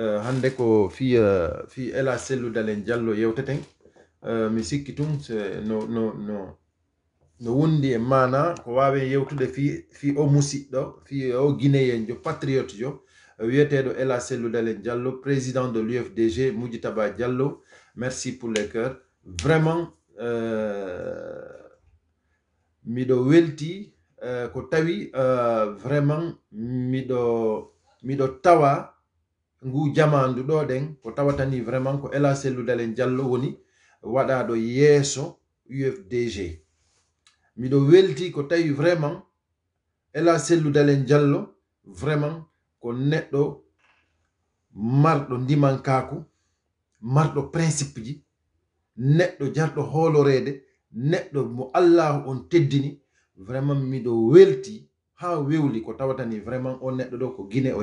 Eh, handeko ko fi eh, fi ela dalen jallo diallo yewteten eh, mi sikki no no no no wondi e mana ko wawen yewtude fi fi o musiɗɗo fi o guinéen jo patriote jo wiyeteɗo ela sellude alen président de l'ufdg mujitaba jallo merci pour le cœur vraiment miɗo welti ko tawi vraiment miɗo miɗo tawa ngu jamandu do den ko ni vraiment ko ela dalen wada woni do ufdg Mido welti ko tawi vraiment ela dalen jallo vraiment ko netto marɗo ndimankaku mardo principe ji neɗɗo jarɗo hoolorede mo Allah on teddini vraiment Mido welti ha wewli ko ni vraiment on neddo do ko guiné o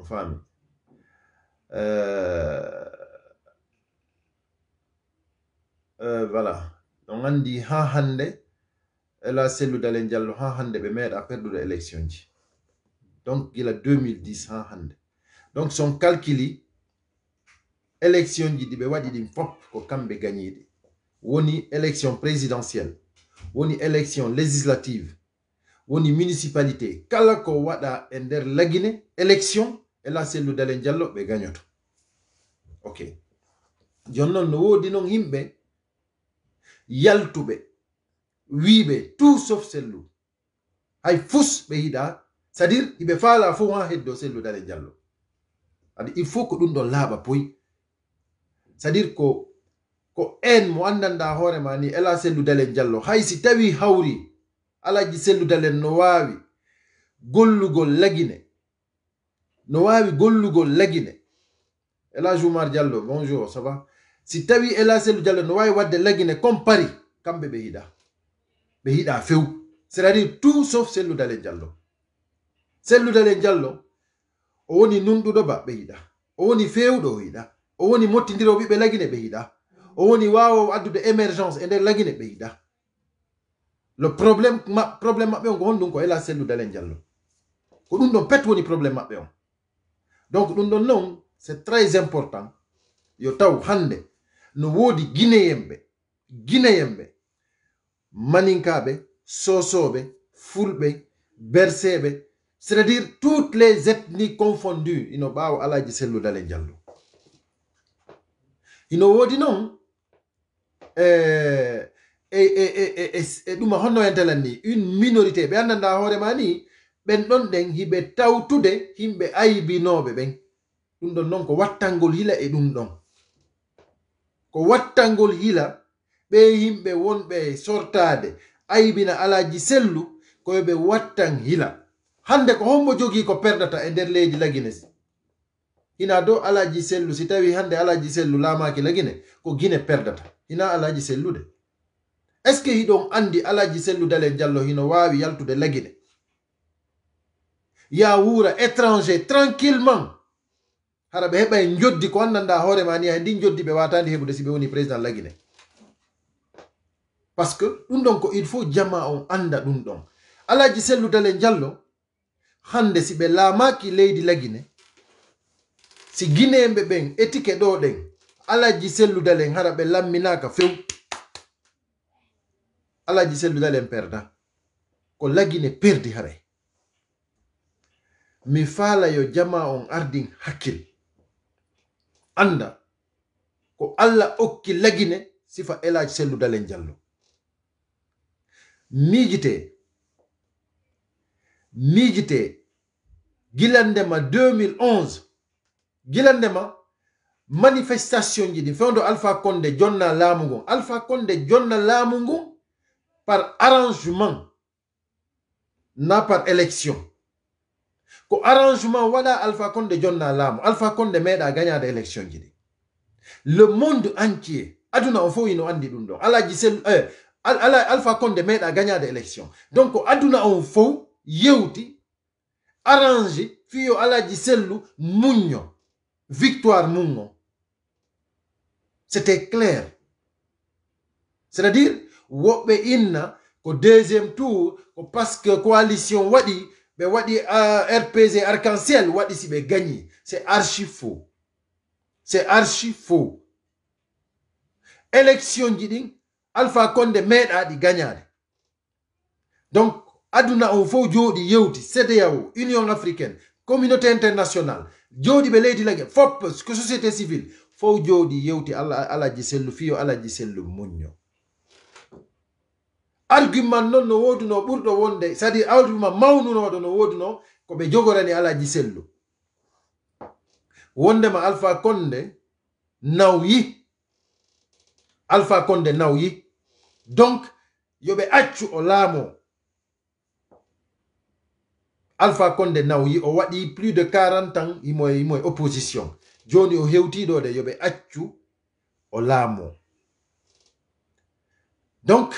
Enfin, euh, euh, voilà. on andi ha hande celle selludale njallo ha hande ɓe a perdude élection donc gila 2010 ha hande donc son calculi élection ji ɗi pop waɗi ɗin gagne. ko kamɓe gañiɗi woni élection présidentielle woni élection législative woni municipalité kala ko wada ender lagine élection ela sendudal en jallo ɓe gañoto ok jon non no woodi non yimɓe yaltuɓe wiɓe tout sauf sellu hay fus ɓe yiɗa c'est à dire iɓe faala fo ha heddo sellugal e jallo ad il faut ko ɗum ɗon laaɓa poy c' à dire ko ko en mo andanɗa hoorema ni ala sellugal e, e jallo hay si tawi hawri alaji sellugal en no waawi gollugol lagine no waawi gollugol lagine vous diallo bonjour ça va si tawi ella le diallo no waawi de lagine comme paris comme Behida, yiɗa feu. c'est à dire tout sauf selludale diallo selludale diallo o woni numɗuɗo ba ɓe yiɗa feu d'oida. fewɗo o yiɗa o Belagine behida. ɓiɓɓe lagine ɓe yiɗa o woni de émergence et de lagine ɓe le problème, ma problème ma on ko honɗum ko ela selludale diallo ko ɗum ɗon pet woni probléme maɓɓe on donc nous c'est très important yo taw hande no woodi guineyenɓe guineyenɓe maninkaɓe sosoɓe fulɓe berseɓe c'est à dire toutes les ethnies confondues ino ino e une minorité ɓen ɗon ɗen hiɓe tawtude himɓe aybinoɓe ɓen ɗum ɗon non ko wattangol hila e ɗum ɗon ko wattangol hila ɓe yimɓe wonɓe sortade aybina alaji sellu koyeɓe wattan hila hande ko hommo jogi ko perdata e nder leydi laguines hina do alaji sellu si tawi hande alaji sellu lamaki laguine ko guine perdata hina alaji sellude est ce que hiɗon andi alaji sellu dalel diallo hino wawi yaltude laguine ya wuura étranger tranquillement hara ɓe heɓa e joddi ko annanda hoore ma ni hay ndi joddi ɓe watandi heɓude si ɓe woni président laguine par ce que ɗum ɗon ko il faut jama on anda ɗum ɗon alaji sellutale jallo hande si ɓe laamaki leydi laguine si guinemɓe ɓen étiqué ɗo ɗen alaji selludalen hara ɓe lamminaka few alaji selludalen perda ko laguine perdi haray mi faala yo jama on ardin hakil anda ko allah okki lagine sifa elaj selludalen jallo miijite miijite gilandema 2011 gilandema manifestation ji ɗi fewdo alpha conde jonna laamu ngon alpha conde jonna laamu par arrangement na par élection ko arrangement wala alpha conde jonna laamu alpha conde meda gagnade election ji le monde entier aduna o fof ino anndi ɗum ɗon alaji sel eh, ala alpha conde meda gagnade election donc aduna o fof yewti arrange fiyo alaji sellu muñño victoire mungo c'était clair c'est à dire wobe inna ko deuxième tour ko parce que coalition Wadi what the rpg arc-en-ciel what si ɓe gagné c'est archi faux c'est archi faux élection ji alpha konde a ɗi gañade donc aduna o fof jooɗi yewti cdao union africaine communauté internationale Jodi ɓe leydi lage fop que société civile fof Jodi, yewti allah alaji sellu fiyo argument non no woduno burdo wonde sadi argument no ko jogorani alpha konde nawyi alpha konde nawyi donc o alpha konde nawyi o plus de 40 ans imo imo opposition joni o non de yobe accu donc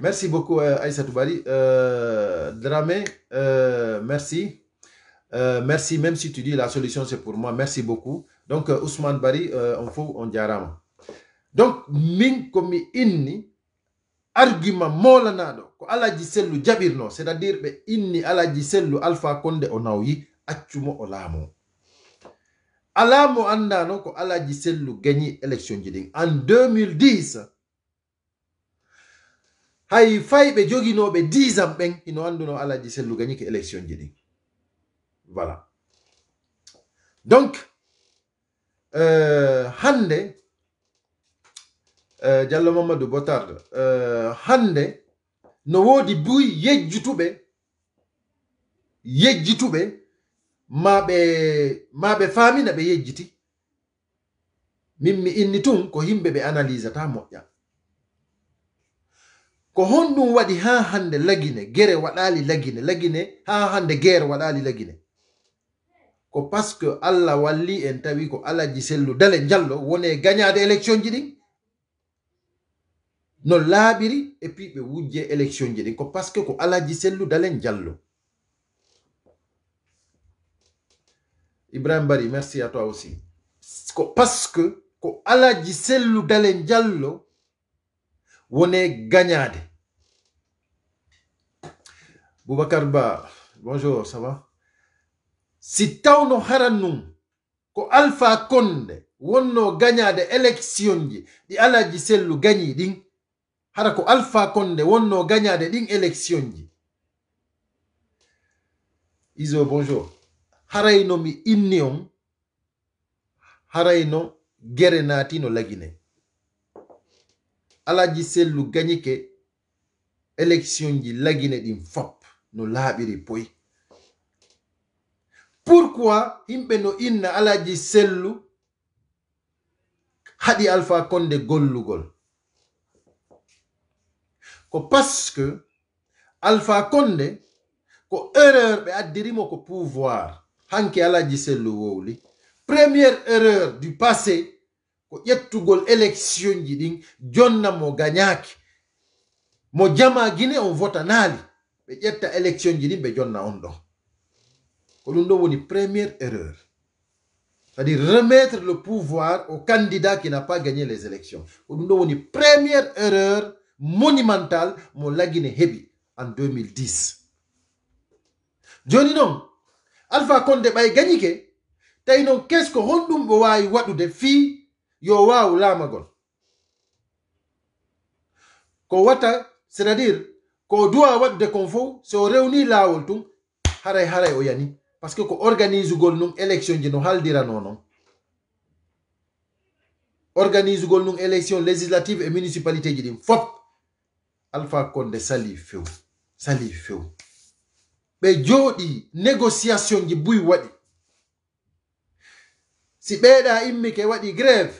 Merci beaucoup, euh, Aïssa Toubali. Euh, Dramé, euh, merci. Euh, merci, même si tu dis la solution, c'est pour moi. Merci beaucoup. Donc, Ousmane Bari, on fout, on diarama. Donc, min inni, argument molanado, ko ala jisellu jabirno, c'est-à-dire, inni ala jisellu alpha konde onawi, atchumo olamo. Alamo andano, ko ala jisellu gagné élection En 2010, hay fay ɓe joginoɓe disam ɓen ino anduno alaji selluganyike élection ji ɗin voilà donc euh, hande euh, diallo euh, mamadou botard euh, hande no wodi buy yejjutuɓe yejjituɓe maɓe maɓe famina ɓe yejjiti min mi inni tun ko himɓe ɓe analysata moƴƴa ko honɗum waɗi ha hande lagine gere waɗali lagine lagine ha hande guere waɗali lagine ko par ce que allah walli en tawi ko alaji sellu dale njallo woni gagnade élection ji ɗin no laaɓiri e puis ɓe wujje élection ji ɗin ko par ce que ko alaji sellu dale njallo ibrahima bari merci à toi aussi ko par ce que ko alaji sellu dale njallo Wone Gagnade. Boubacar Ba, bonjour, ça va? Si no haranum, ko Alpha Konde, wonno gagnade élection Di ɗi alaji sellu Harako ding, alpha konde wonno gagnade ding élection di. iso bonjour harayno mi inni harayno gerenati no aladji sellu gañike élection ji lagine din fop no labiri boy pourquoi himɓe no inna alaji sellu hadi alpha konde gollugol ko que alpha konde ko erreur be addirimo ko pouvoir hanki aladji sellu wowli première erreur du passé ko ƴettugol élection ji ɗin jonna mo gañaaki mo jama guine on votanaali ɓe ƴetta élection ji ɗin ɓe jonna on ɗon ko ɗum woni premiére erreur c'est-à-dire remettre le pouvoir au candidat qui n'a pas gagné les élections ko ɗum ɗon woni première erreur monumentale mo lagine heɓi en 2010 joni non, alpha conde ɓay Qu'est-ce tawi noon kesko honɗum ɓe wawi waɗude fii yo la magon. ko wata c'est à dire ko duwa de confo fof se reuni laawol tun haray haray o yani parce que ko gol num élection ji no non. Organise gol num élection législative et municipalité ji fop alpha konde sali feu, sali feu. ɓe négociation ji buy wadi. si beda ke wadi grève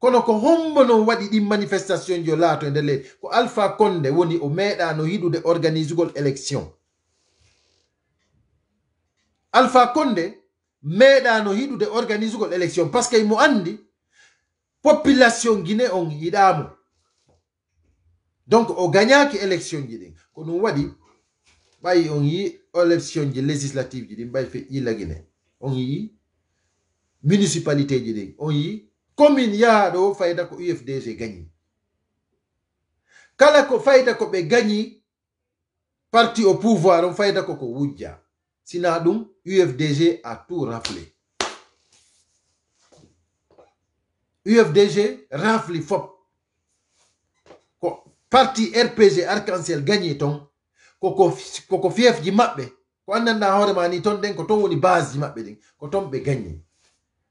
kono ko hombono waɗi ɗin manifestation jo laato e nder leydi ko alpha konde woni o meeɗano yiɗude organisugol élection alpha konde meeɗano yiɗude organisugol élection par ce que mo andi population guine on yiɗamo donc o gagnaki élection ji ɗin ko ɗum waɗi ɓayi on yi élection ji législative ji ɗin ɓay feƴƴi lagine on yi municipalité ji ɗin on yi komin yaha fayda ko ufdg gañi kala ko fayda ko be gañi parti au pouvoir on fayda ko wujja sina dum ufdg a tout rappelé. ufdg rafli fop ko parti rpg arc-en-ciel gañi ton koko fiefji ko ko andanɗa ma ni ton den ko ton woni base ji maɓɓe ɗin ko ton be gañi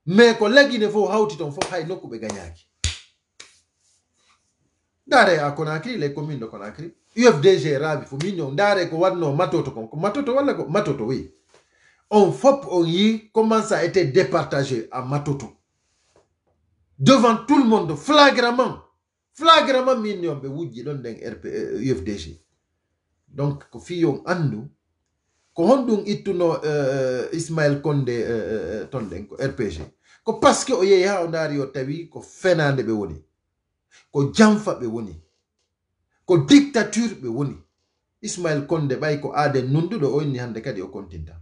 mais ko ne fof hawti toon fof hay nokku ɓe dare a Konakri, les communes de conacry ufdg rabi fo min on ko watno matoto kon ko matoto wala ko matoto oui on fop on yi comment ça a été départagé à matoto devant tout le monde flagramment flagramment min be wudji don ɗon nden rp eh, ufdg donc ko fi on ko honɗum ittuno eh, ismaël konde eh, ton rpg ko paske o yehi ha o ndaari o tawi ko fenande ɓe woni ko janfa ɓe woni ko dictature ɓe woni ismail konde ɓay ko aaden nunduɗo o inni hannde kadi o kontinta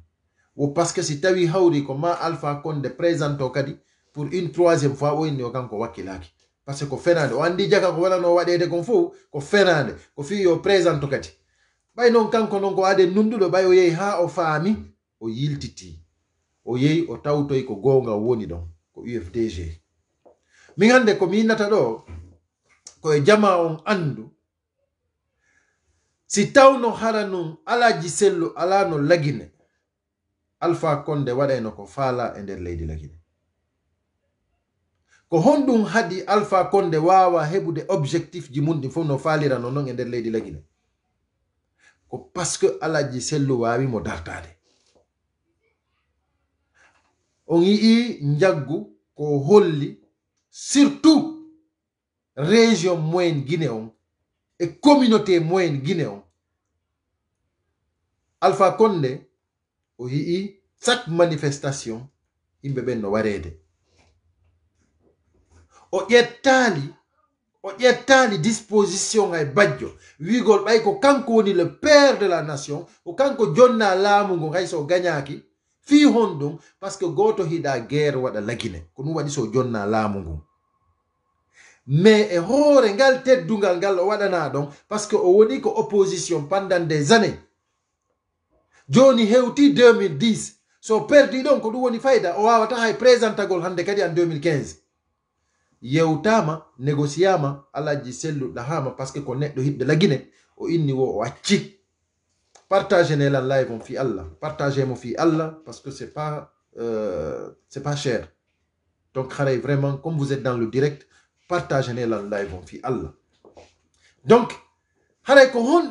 wo paske si tawi hawri ko ma alpha konde présente o kadi pour une troisiéme fois o inni o kanko wakkilaaki par que ko fenande o anndi jaka ko wonano waɗeede kon fof ko fenande ko fii yo présente kadi ɓay noon kanko noon ko aaden nunduɗo ɓay o yehi ha o faami o yiltiti o yehi o tawtoy ko goonga woni ɗon ko ufdg min hande ko mi yinnata ɗo koye jama on andu si tawno hara nun alaji sellu alano lagine alpha konde waɗayno ko faala e nder leydi lagine ko honɗum hadi alpha konde wawa heɓude objectif ji mumɗi fof no faalirano noon e nder leydi lagine ko pasque alaji sellu wawimo dartade on y njaggu ko holli surtout région moyen guine et communauté moyen guine Alpha alpha conde o est, chaque manifestation yimɓe ɓen no wareede o ƴettaali o ƴettaali disposition hay badjo wigol bay ko kanko woni le père de la nation o kanko jonna la ngo hay so fi hondum parce que goto hiɗa guerre waɗa lagine ko ɗum waɗi so jonna laamu ngun mais e hoore ngal teddungal ngal o waɗana ɗon parce que o woni ko opposition pendant des années joni hewti 2010 so perdi ɗon ko ɗum woni fayda o wawata hay présentagol hande kadi an 2015 yewtama négociama alaji selluɗahama par ce que ko neɗɗo hiɓɓe lagine o inni wo o acci partagez la live on fi Allah partagez mon fi Allah parce que c'est pas euh, c'est pas cher donc vraiment comme vous êtes dans le direct partagez la live on fi Allah donc xaray ko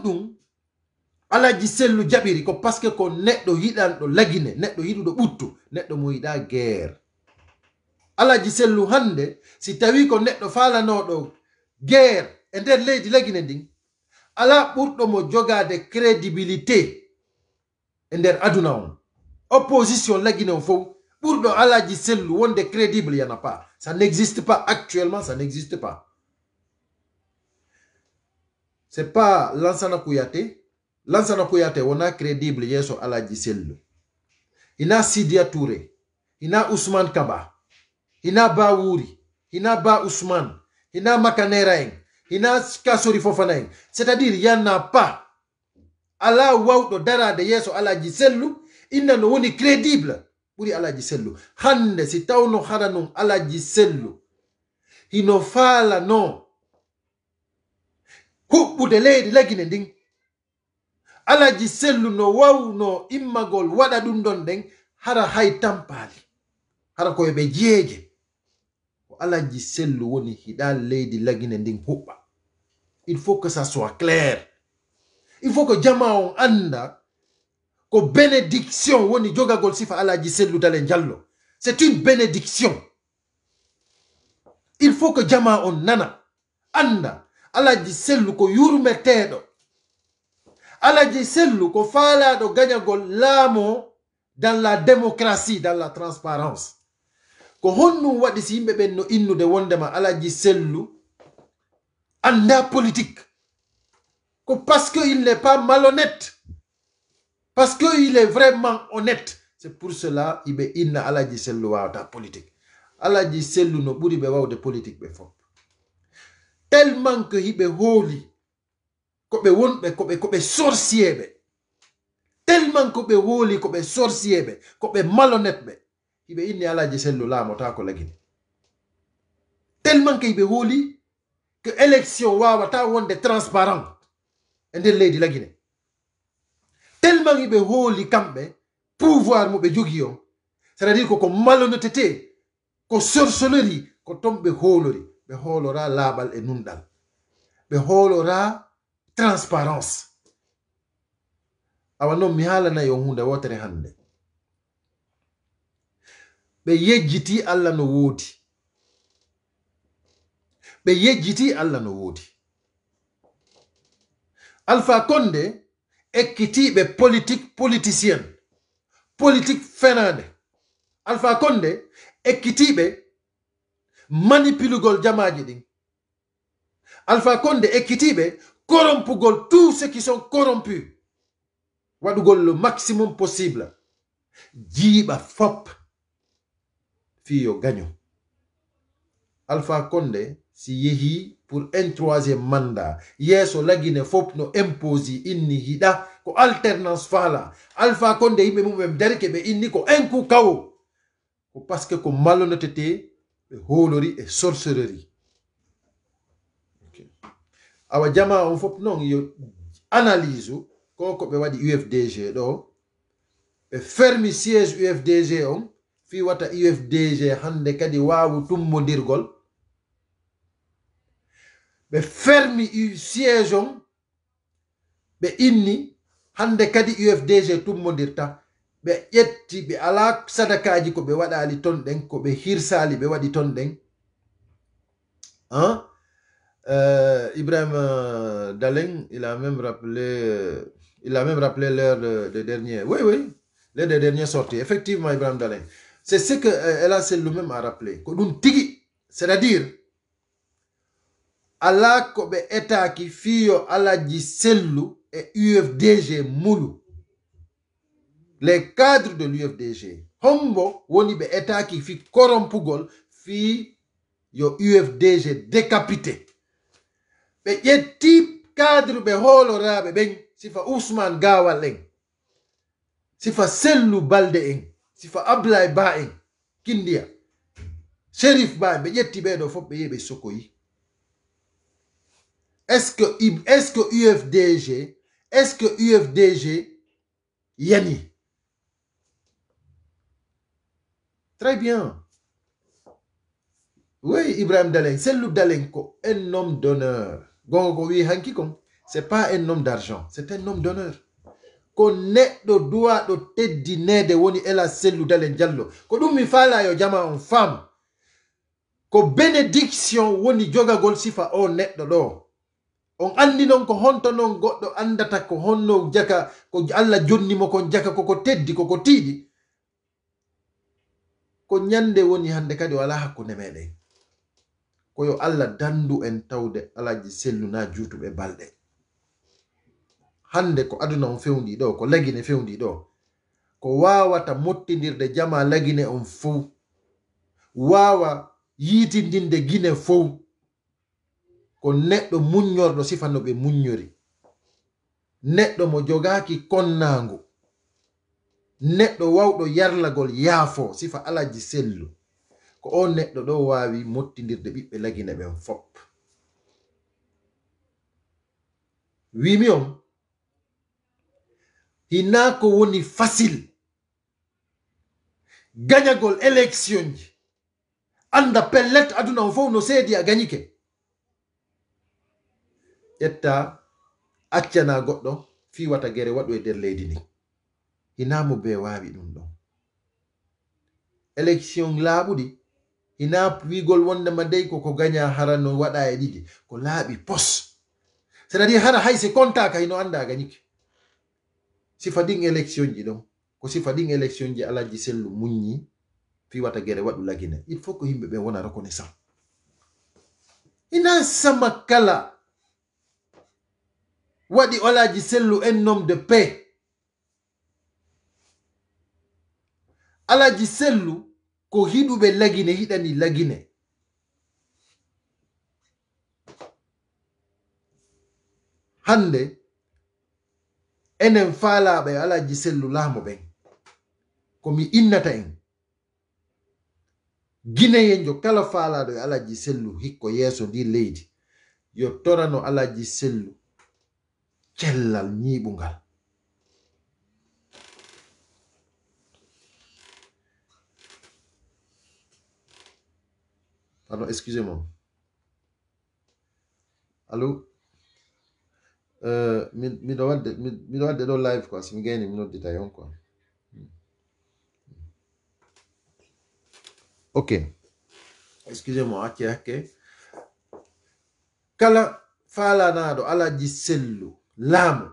Allah dit que jaɓiri ko parce que ko neɗɗo yiɗanɗo lagine neɗɗo yiɗuɗo ɓuttu neɗɗo mo yiɗa guerre c'est le hande si tawi ko no la guerre e nous sommes leydi lagine guerre pour ɓurɗo mo de crédibilité e nder aduna on opposition lagine Pour fof ɓurɗo alaji sellu wonde crédible a pas ça n'existe pas actuellement ça n'existe pas c'est pas lansana kuyate lansana on wona crédible yeeso Il y a sidia touré a ousmane kaba il ina ba wuri a ba ousmane ina a en hina kasori fofanayi c'est à dire yanna pas ala wawɗo darade yeeso alaji sellu inna no woni crédible ɓuri alaji sellu hande si tawno hara non alaji sellu hino faala no huɓɓude leydi lagine ndin alaji sellu no wawno immagol waɗa ɗum ɗon nden hara hay tampaali hara koyeɓe jeeje Allah alaji sellu woni hiɗa leydi lagine ndin huɓɓa il faut que ça soit clair il faut que jama on anda ko bénédiction woni jogagol sifa alaji selludale jallo c'est une bénédiction il faut que jama on nana anda alaji sellu ko Allah alaji sellu ko gagna gol lamo dans la démocratie dans la transparence ko sellu politique parce que il n'est pas malhonnête parce que il est vraiment honnête c'est pour cela yimɓe inna alaji sellu wawata politique alaji sellu no ɓuri politique tellement que hiɓe hooli koɓe wonɓe sorcier ɓe tellement ko ɓe hooli koɓe sorcier ɓe malhonnête hiɓe inni alaji sellu ko lagine tellement que hiɓe hooli que élection wawata wonde transparent e nder leydi lagine tellement hiɓe hooli kamɓe pouvoir mo ɓe jogi on c'est à dire koko malhonnêteté ko sorcellerie ko ton ɓe hoolori ɓe hoolora laaɓal e nunɗal ɓe hoolora transparence awa noon mi haalanayi on hunde wotere hannde Be Jiti allah no wodi. Be yejjiti allah no wodi. alpha konde be politique politicien politique fenade alpha konde manipule manipulugol jamaaji ɗin alpha konde corrompu corrompugol tous ceux qui sont corrompus waɗugol le maximum possible jiiɓa fop fio yo alpha condé si yehi pour un troisième mandat Yeso lagine fop no imposi inni hiɗa ko alternance fala. alpha condé même même darike inni ko enku coup kawo ko que ko malhonnêteté et holori e sorcererie awa jama on fof noon yo analyse ko ko be wadi ufdg do. ɓe fermi siège ufdg on fi wata ufdg hande kadi wawu tummodirgol ɓe fermi siége on ɓe inni hande kadi ufdg tummodirta ɓe ƴetti ɓe ala sadakaji ko ɓe waɗali ton ɗen ko ɓe hirsali ɓe waɗi ton ɗen hein? euh, ibrahima euh, dalen il a même rappelé il a même rappelé l'heure de, de dernier oui oui l'heure de dernier sortie effectivement Ibrahim dalen c'est ce que euh, a c'est lui-même a rappelé. C'est-à-dire, Allah kobe eta ki fiyo Allah di sellu et UFDG moulu. Les cadres de l'UFDG. Hombo woni be eta ki fi korompu fi yo UFDG décapité. Be type cadre be holorabe ben sifa Ousmane Gawa leng. Sifa sellu balde si fa ablay ba en kindiya shérif baï, be ɓe ƴetti il fof ɓe yehi est ce que est ce que ufdg est ce que ufdg yani très bien oui ibrahim dalen c'est dalen ko un homme d'honneur Ce oui, wi c'est pas un homme d'argent c'est un homme d'honneur ko neɗɗo duwa ɗo teddinede woni ela selludale jallo ko ɗum mi faala yo jama on fam ko benediction woni jogagol sifa o neɗɗo ɗo on andi non ko honto non goɗɗo andata ko honno jaka ko allah jonnimo kon jaka koko teddi koko tiiɗi ko nyande woni hande kadi wala hakkunde meɗen koyo allah dandu en tawde alaji selluna jutuɓe balɗe hande ko aduna on fewndi ɗo ko lagine fewndi ɗo ko wawata mottidirde jama lagine on fow wawa yitidinde guine fow ko neɗɗo muññorɗo sifano ɓe muññori neɗɗo mo jogaki konnangu neɗɗo wawɗo yarlagol yaafo sifa alaji sellu ko o neɗɗo ɗo wawi mottidirde ɓiɓɓe lagine ɓen fop wimi on hinako woni facile gagnagol élection ji anda pellet aduna o fof no seedi a gagnike ƴetta accana goɗɗo fi wata gere waɗu e nder leydi ni hinamo be wawi ɗum ɗon élection laaɓuɗi hina wigol wondema dey koko gaña hara no waɗa e ɗiɗi ko laaɓi pos c'est à dire hara hay se contat ka hino anda gañike si fadin election ji don ko si fadin election ji alaji sellu munni fi wata gere wadu lagine il faut ko himbe be wona reconnaissant ina sama kala waɗi olaji sellu en nom de paix alaji sellu ko hiɗuɓe lagine hidani lagine hande enen faalaɓe alaji sellu laamu ɓen komi innata en gineyenjo kala faalaɗo e alaji sellu hikko yeeso ndi leydi yo torano alaji sellu cellal ñiiɓungal pardon excusez mo allo uh, eh, mido wadde mi, mi mi, live kwa simu geni minodditayo nkwa ok excuse moi ake ake kala falanaɗo alaji sellu laamu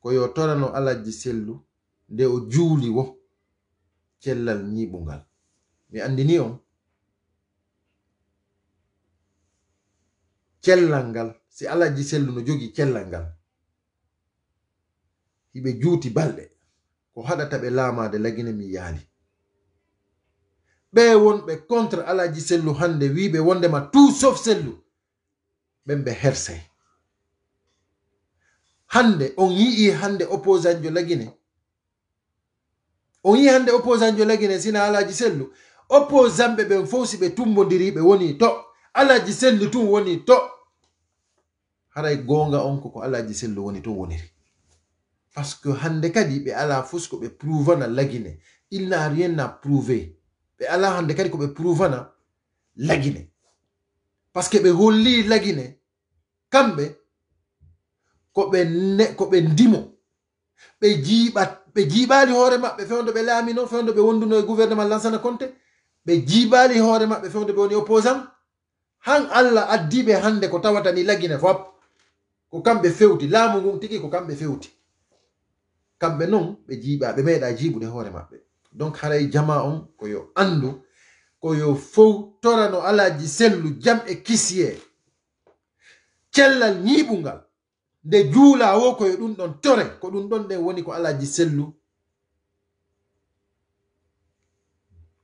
ko yo torano alaji sellu nde o juuli wo cellal ñiɓungal mi andini on cellal ngal si allah ji sellu no jogi cellal ngal hiɓe juuti balɗe ko haɗata ɓe laamade lagine mi yaali ɓe wonɓe contre alaji sellu hande wiɓe wondema tout sauf sellu ɓen ɓe hersey hande on yi'i hande opposant jo lagine on yi'i hande opposant jo lagine sina alaji sellu opposant ɓe ɓen fowsi ɓe tumbodiri ɓe woni to alaji sellu tum woni to haray gonga on ko koko alaaji sello woni to woniri parce que hande kadi be ala fos ko ɓe prouvana lagine il n'a rien à prouver be ala hande kadi ko ɓe prouvana lagine parce que be holli lagine kambe ko be ne ko ɓe ndimo jiba jiiɓa ɓe jiiɓaali hoore fondo be lami laamino fondo be wonduno e gouvernement lansana conte ɓe jiiɓaali hoore maɓɓe fondo be woni opposant han allah addiɓe hande ko tawata ni lagine fop ko kamɓe fewti laamu ngun tigi ko kamɓe fewti kamɓe non ɓe jiiɓa ɓe meeɗa jiiɓude hoore maɓɓe donc haray jama on ko yo anndu ko yo fow tora no alaaji sellu jam e kisiye cellal ñiiɓungal nde juula wo koye ɗum ɗon tore ko ɗum ɗon ɗen woni ko alaaji sellu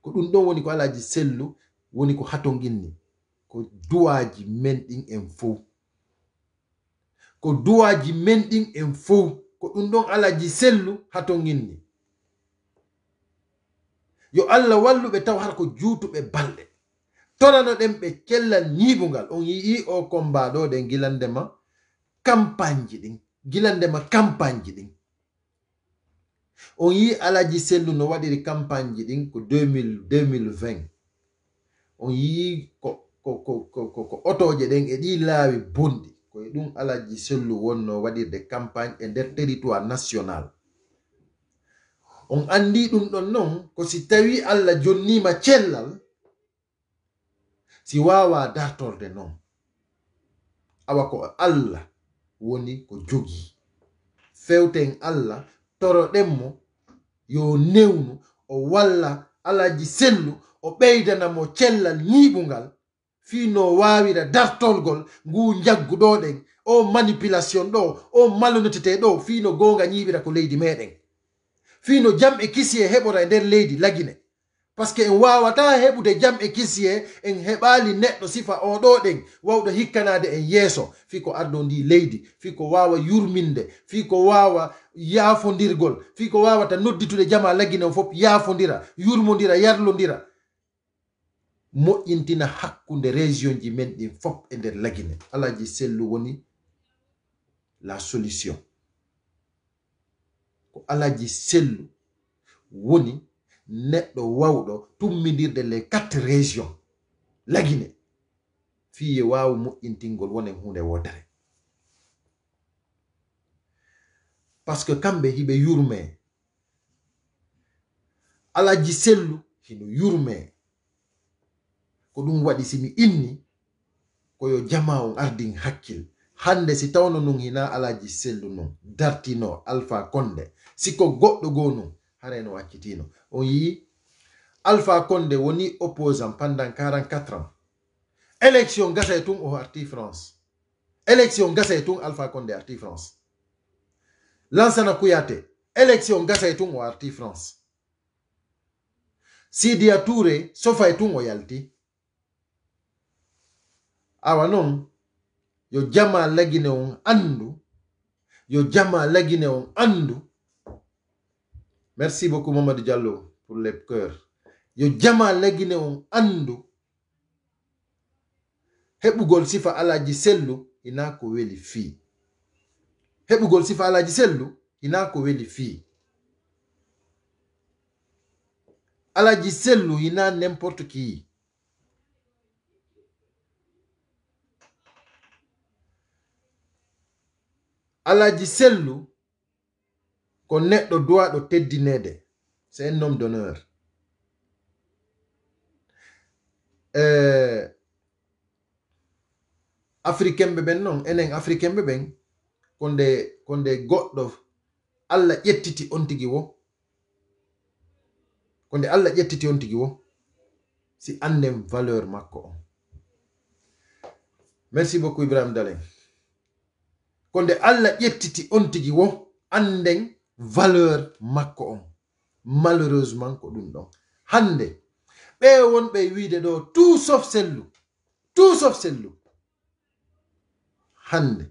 ko ɗum ɗon woni ko alaaji sellu woni ko hatoginni ko duwaji men ɗin en fow ko duwaji men ɗin en fow ko ɗum ɗon alaji sellu hato ginni yo allah walluɓe taw har ko juutuɓe balɗe torano ɗen ɓe cellal ñiibungal on yi'i o combat ɗo ɗen gilandema campagne ji ɗin gilandema campagne ji ɗin on yi alaji sellu no waɗiri campagne ji ɗin ko 2020 on yi ko, ko, ko, ko, ko otoje ɗen e ɗi laawi bonɗi koye ɗum alaji sellu wonno waɗirde campagne e nder territoire national on andi ɗum ɗon non ko si tawi allah jonnima cellal si wawa dartorde non awa ko allah woni ko jogi fewten allah toroɗenmo yo newnu o walla alaji sellu o ɓeydanamo cellal ñiɓungal fii no waawira dartolgol ngu jagguɗo ɗen o manipulation ɗo o mallonotete ɗo fii no goonga ñiiɓira ko leydi meɗen fii no jam e kisi e heɓora e nder leydi lagine pasque que en wawata heɓude jam e kisiye en heɓali neɗɗo sifa oɗo ɗen wawɗo hikkanade en yeeso fi ko ardo ndi leydi fi ko wawa yurminde fi ko wawa yaafodirgol fi ko wawata nodditude jama lagine on fof yaafodira yurmodira yarlodira moƴƴintina hakkunde région ji men ɗin fop e nder lagine alaji sellu woni la solution ko alaji sellu woni neɗɗo wawɗo tummidirde les quatre région lagine fiye wawu moƴƴintingol wonen hunde wotere par ce que kamɓe hiɓe yurme alaji sellu hino yurmee ko ɗum waɗi simi inni koyo jama on ardin hakkil hande si tawno nun hina alaji sellu non dartino alpha konde siko goɗɗo goo non hareno wakkitino on yi'i alpha konde woni opposant pendant 44 ans élection gasa tun o arti france élection gasa e tun alpha konde arti france lansana kuyate élection gasa tun o arti france sidiya toure sofa e tun o yalti awa non yo jama lagine on andu yo jama lagine on andu merci beaucoup mamadou diallo pour le coeur yo jama lagine on andu heɓugol sifa alaji sellu ina ko weli fi heɓugol sifa alaji sellu ina ko weli fi alaji sellu ina nimporte qui alaji sellu ko neɗɗo duwaɗo teddinede c'est un nomme d'honneur e africain ɓe ɓen noon enen africain ɓe ɓen konde konde goɗɗo allah ƴettiti on tigi wo konde allah ƴettiti on tigi wo si anden valeur makko on merci beaucoup ibrahima dalen Quand allah ƴettiti on tigi wo valeur makko malheureusement ko ɗum hande ɓe wonɓe wiide ɗo tout sauf sellu tout sauf sellu hande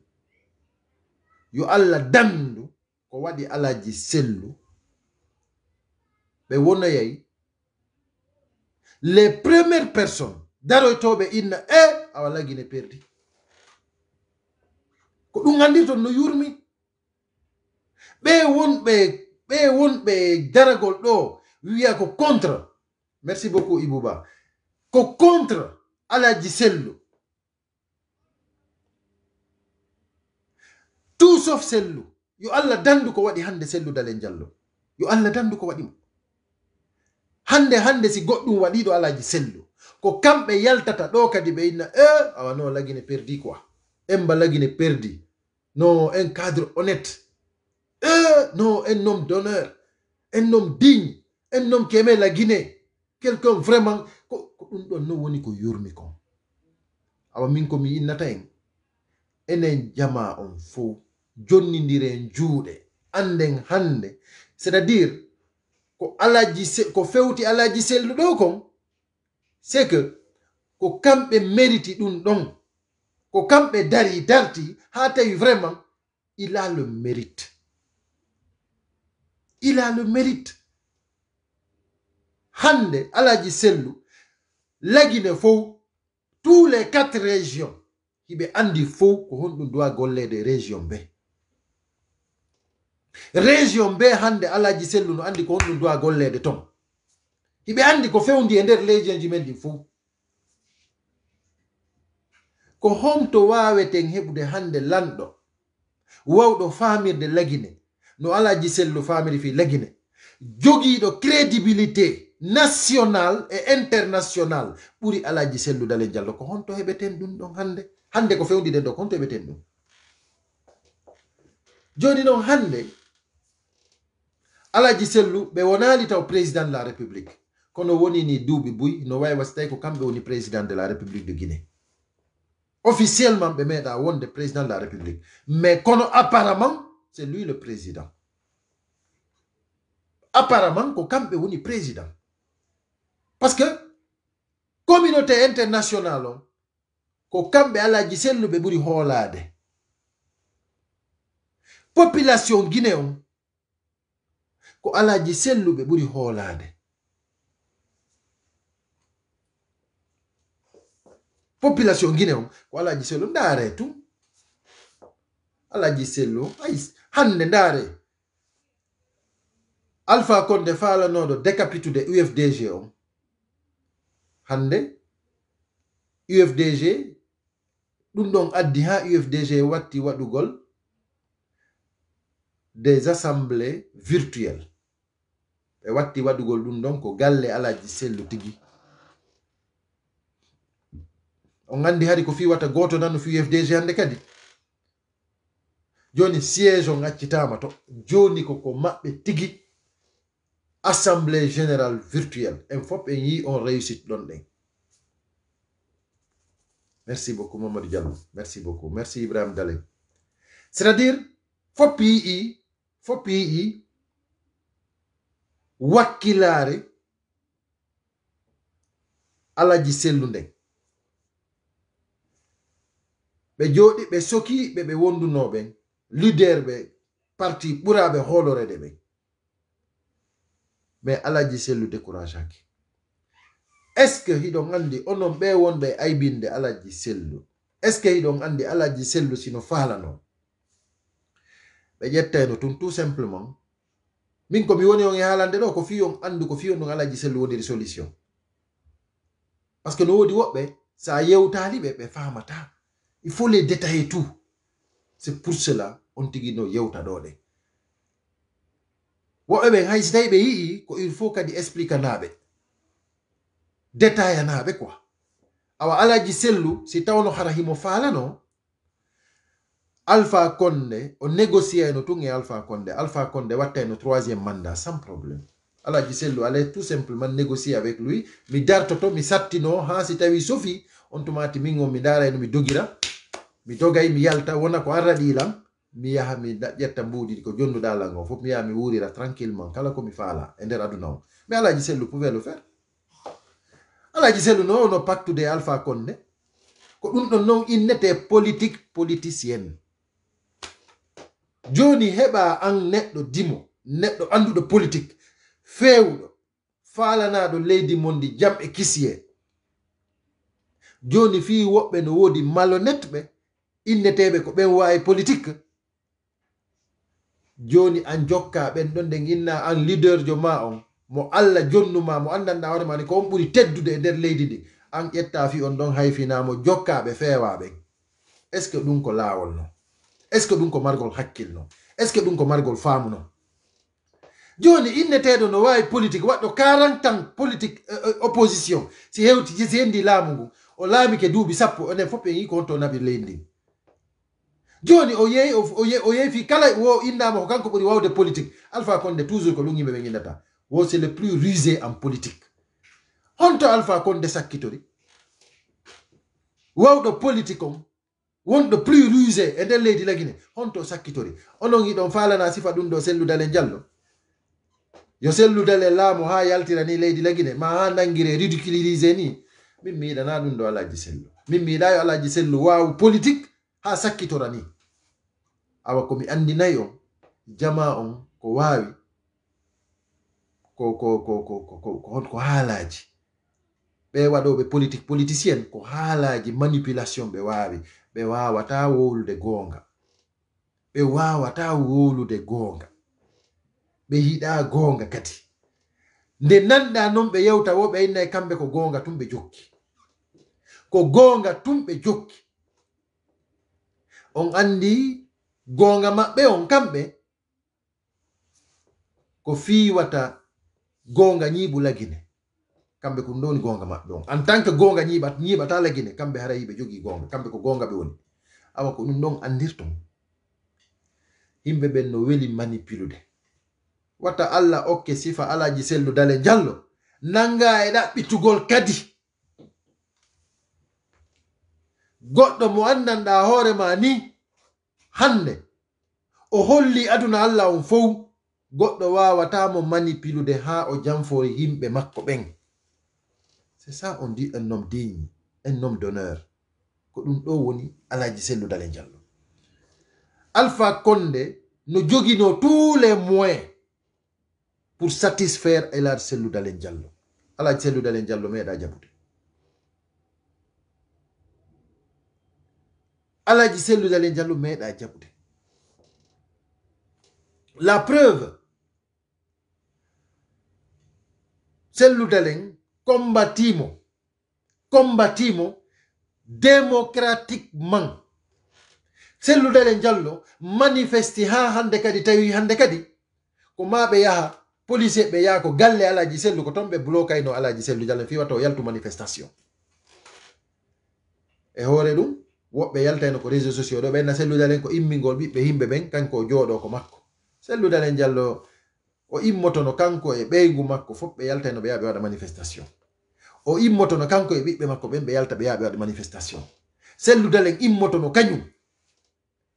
yo allah dandu, ko waɗi alaji sellu ɓe wonoyayi les premières personnes daroytoɓe inna e awa gine perdu, ko ɗum anndi ton no yurmi ɓe wonɓe ɓe wonɓe daragol ɗo wiya ko contre merci beaucoup ibouba ko contre alaji sello tout sauf sellu yo allah dandu ko waɗi hande selludal dale njallo yo allah dandu ko waɗimo hande hande si goɗɗum waɗiɗo alaji sellu ko kamɓe yaltata ɗo kadi ɓe inna e eh, awano lagine perdi quoi emba lagine perdi Non, un cadre honnête. Euh, non, un homme d'honneur. Un homme digne. Un homme qui aimait la Guinée. Quelqu'un vraiment. awa min komi jama on fo jonnidiren anden hande c'est à dire ko alaji c'est que ko kamɓe mérite ko kamɓe dari darti ha vraiment il a le mérite il a le mérite hande alaji sellu lagine fof tous les quatre régions hiɓe andi fof ko honɗum duwa gollede région be région be hande alaji sellu no andi ko honɗum duwa gollede ton hiɓe andi ko fewndi e nder leydienji men du ko homto waweten heɓude hande lanɗo wawɗo famirde lagine no alaji sello famiri fi lagine jogiiɗo crédibilité national e international ɓuri alaji sellu dale jallo ko honto heɓeten ɗum ɗon hande hande ko fewndiden ɗo ko honto heɓeten ɗum joni noon hande alaji sellu ɓe wonali taw président de la république kono woni ni duuɓi buy no wawi wasi tawi ko kamɓe woni président de la république de guinée Officiellement, y a un président de la République. Mais apparemment, c'est lui le président. Apparemment, pas le président. Parce que, communauté internationale, Kokambe a la population le La Population guinéenne, ko ala a le holade. population ngine on um, ko alaji sello ndaare tu alaji dit ay hande ndaare alpha conde falanoɗo décapitude ufdg on um. hande ufdg dum ɗon addi ha ufdg watti wadougol des assemblées virtuelles, ɓe watti waɗugol ɗum ɗon ko galle alaji sellu tigui. on anndi hari ko fii watta gooto nan no fii fdg hannde kadi jooni siége on accitaama to jooni koko maɓɓe tigi assemblée générale virtuelle en fof en yii on réussite ɗon ɗen merci beaucoup mamadou diallo merci beaucoup merci ibrahim daley c'est à dire fo pii fo pii wakkilaare alaji sellu nden ɓe jooɗi ɓe sokiɓe ɓe wondunoɓen lider ɓe parti ɓuraɓe holorede ɓen mais alaji sellu découragaki est ce que hiɗon andi onon ɓe wonɓe aybinde alaji sellu est ce que hiɗon andi alaji sellu sino falano ɓe ƴettayno tun tout simplement min komi woni on e haalande ɗo ko fi on andu ko fi on ɗon alaji sellu wodiri solution par ce que no wodi woɓɓe sa yewtaliɓe ɓe famata be il faut les détailler tout c'est pour cela on te dit non, yo ta woɓɓe Wa ebe ngai tawi ɓe yi ko il faut kadi explicanaɓe detayanaɓe quoi awa alaji sellu si tawno hara himo faalano alpha Condé o négocie no tun alpha Condé. alpha conde watta no troisième mandat sans problème alaji sellu alay tout simplement négocier avec lui mi dartoto mi sattino ha si tawi sofi on tumati min on mi darayno mi dogira mi dogay mi yalta wona ko arra ɗilam mi yaha mi ƴetta mbuuɗi ko jonnuɗalal ngo fof mi yaha mi wurira tranquillement kala komi faala e nder aduna o mi alaji sellu pouvait le faire alaji sellu no no pactude alpha konne ko ɗum ɗon noon innete politique politicienne joni heɓa an neɗɗo dimo neɗɗo anduɗo politique fewɗo faalanaɗo leydi mondi jam e kisiye joni fi woɓɓe no woodi malonete ɓe inneteɓe ko ɓen wawi politique joni an jokka ɓen ɗon nde inna an leader jo ma on mo allah jonnuma mo andanɗa hooremani ko on ɓuri teddude e nder leydi ndi an ƴetta fi on ɗon hayfinamo jokkaɓe feewaɓe est ce que ɗum ko laawol no est ce que ɗum ko margol hakkil no est ce que ɗum ko margol faamu no joni inneteɗo no wawi politique waɗɗo quarantan politique e, e, opposition si hewti si hendi laamu ngu o laami ke duuɓi sappo enen fof ɓe yi ko honto nabi leydi ndi joni o yeeyi o yeeyi fi kala wo innama ko kanko ɓuri wawde politique alpha konde toujours ko ɗum yimɓe ɓe gindata wo c'est le plus rusé en politique honto alpha konde sakkitori wawɗo politique on wonɗo plus rusé e nder leydi lagine honto sakkitori onon hiɗon falana sifa ɗum ɗo selludale jallo yo selludale laamu ha yaltira ni leydi lagine ma ha nangire ridiculirise ni min miyiɗana ɗum ɗo alaji sellu min miyiɗa yo alaji sellu wawu politique ha sakkitora ni awa ko mi anndinayon jama on ko wawi ko ko ko ko ko haalaaji ɓe waɗoɓe politik politicien ko halaji manipulation ɓe waawi ɓe wawata wowlude goonga ɓe wawata wowlude gonga be yiɗa gonga kadi nde nanɗa non be yewta wo be innayi e kambe ko gonga tumbe jokki ko gonga tumbe jokki on andi gonga maɓɓe on kamɓe ko fiiwata gonga ñiibu lagine kamɓe ko ndoni gonga maɓɓe on en tant que gonga ñiiɓa ñiiɓata lagine kamɓe hara yiɓe jogi gonga kamɓe ko gonga ɓe woni awa ko ɗum ɗon andirton yimɓe ɓen no weli manipilude watta allah okke sifa alaji sellu dale jallo nanga e ɗaɓɓitugol kadi goɗɗo mo anndanɗa hoore ma ni hande o holli aduna allah on fow goɗɗo wawatamo manipulude ha o janfori yimɓe makko ɓen c'est ça on di un nome digne un nome d'honneur ko ɗum ɗo woni alaji selludale jallo alpha konde no jogino tous les moins pour satisfaire elaj selludale jallo alaji selludale jallo meeɗa jabude alaji selludale jallo meeɗa jabude La preuve, c'est Dalein combattimo, combattimo démocratiquement. C'est Dalein jallo manifesti ha hande kadi tawi hande kadi ko yaha police be ko galle ala sellu ko tombe ɓe blokayno ala sellu fi wato yaltu manifestation e hoore ɗum woɓɓe yaltayno ko réseau sociaux ko kanko selludane jallo o immotono kanko e ɓeygu makko fof ɓe yalta e no ɓe yaha waɗa manifestation o immotono kanko e ɓiɓɓe makko ɓen ɓe yalta ɓe yaha waɗa manifestation selludal immotono kañum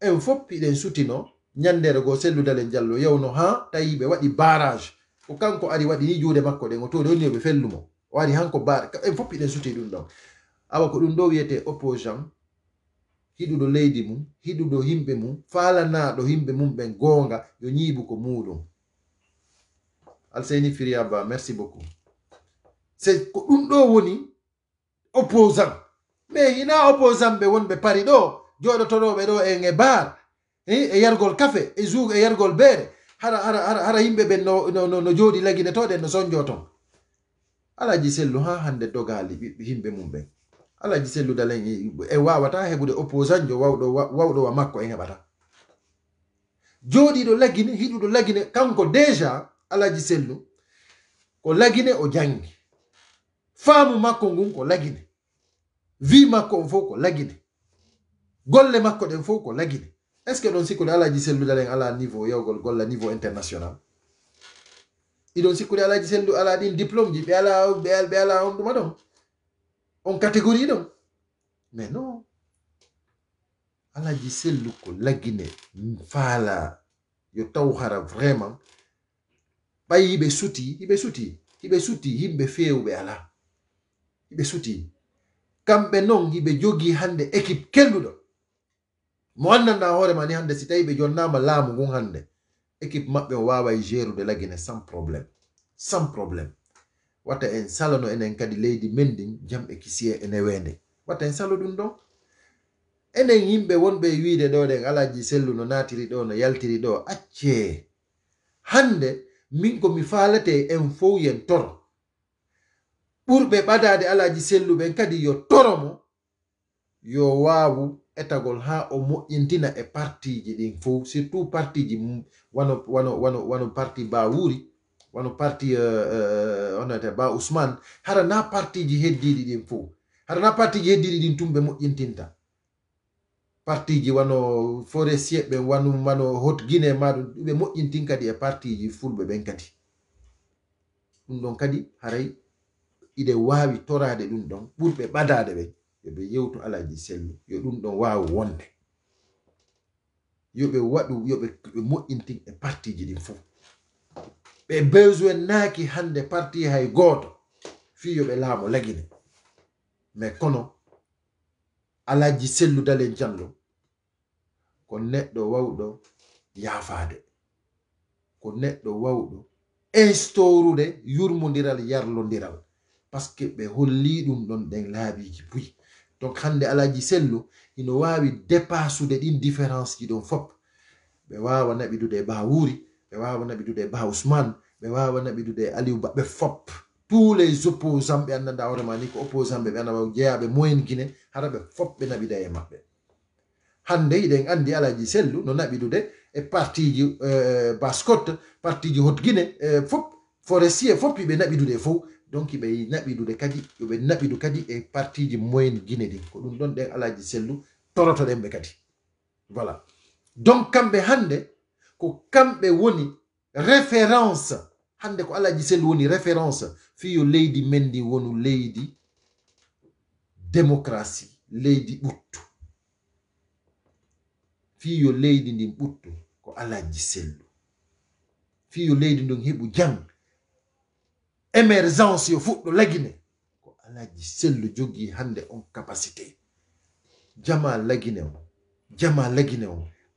en fof iɗen sutino ñandere goo selludal en diallo yewno ha tawi ɓe waɗi barage ko kanko ari waɗi ni juuɗe makko ɗen o to ɗe woni fellumo o ari hanko bar en fof iɗen suti ɗum ɗon awa ko ɗum ɗo wiyete opposant hiɗuɗo leydi mum hiɗuɗo himɓe mum falanaɗo himɓe mum ɓe goonga yo ñiibu ko muɗum alseni firiya ba merci beaucoup se ko ɗum ɗo woni opposant mais hina opposant ɓe wonɓe pari ɗo joɗotoɗoɓe ɗo en e bar e, e yargol kafe e jug e yargol beere hara hara hara hara yimɓe ɓen no no laguine toɗen jooɗi no sonjo ton alaji sellu ha hande dogali ɓiɓɓe himɓe mum ɓen ala ji selludalen e wawata opposant opposanjo wawɗo wawɗo wa makko e heɓata joɗiɗo lagine hiɗuɗo lagine kanko déjà alaji sellu ko lagine o jangi faamu makko ngun ko lagine vi makko on fof ko lagine golle makko ɗen fof ko lagine est ce que ɗon sikkude alaji selludalen ala niveau yewgol golla niveau international iɗon sikkude alaji sellu ala ɗin diplôme ji ɓe ala ɓe ala on ɗuma ɗon on catégorie donc, mais non que la la Guinée. Voilà. yo ou hara vraiment il souti souti souti suti souti suti yimɓe il ala souti suti kambe non yibe yogi hande équipe kelluɗo mo anndanɗa hoore ma mani hande si tawi ɓe jonnama laamu ngun équipe équipe maɓɓe o e de la guinée sans problème sans problème wata en salono enen kadi leydi men jam e kisiye ene wende wata en salo ɗum ɗon enen yimɓe wonɓe wiide ɗo ɗen alaji sellu no natiri ɗo no yaltiri ɗo acce hande min ko mi falate en fow yen toro ɓurɓe ɓadade alaji selluɓen kadi yo toro mo yo waawu etagol haa o moƴƴintina e partiji ɗin fow surtout partiji wano wano wano wano parti bawuri Uh, uh, uh, wano parti onnoyte ba usman ousmane harana partiji heddiɗi ɗin fo harana partiji heddiɗi ɗin tum ɓe moƴƴintinta partiji wano forestier ɓe wano wano hot guine maɗum ɓe moƴƴintin kadi e partiji fulɓe ɓen kadi ɗum ɗon kadi haray ide wawi torade ɗum ɗon ɓurɓe ɓadade ɓen yoɓe yewtu alaji sellu yo ɗum ɗon wawi wonde yoɓe waɗu yoɓe moƴƴintin e partiji ɗin fof ɓe besoin naaki hannde parti hay gooto fii yo ɓe laamo lagine mais kono alaji selludale jallo ko neɗɗo wawɗo yaafaade ko neɗɗo wawɗo instaurude yurmodiral yarlodiral par ce que ɓe holli ɗum ɗon ɗen laabiji puyi donc hannde alaji sellu ino waawi dépasude ɗin différence ji ɗon fop ɓe waawa naɓidude e baawuuri ɓe wawa naɓidude ba ousmane ɓe wawa naɓidude aliouba ɓe fop tous les opposant ɓe annanda hoorema ni ko opposant ɓe ɓe anama jeeyaɓe moyen guine hara ɓe fop ɓe naɓida e maɓɓe hande iɗen andi alaji sellu no naɓidude e partiji eh, bascot partiji hotguine eh, fop forestier fop ɓe naɓidude fo donc ɓe naɓidude kadi yoɓe naɓidu kadi e partiji moyen guine ɗin ko ɗum ɗon ɗen alaji sellu toroto ɗen ɓe kadi voilà donc kamɓe hande ko kamɓe woni référence hande ko ala sel woni référence fi yo mendi mendi wonu démocratie lady, ɓuttu fi yo lady ndin ko alaji sellu fi yo lady ndon heɓu émergence yo fuɗɗo lagine ko alaji sellu jogi hande on capacité jama lagine on jama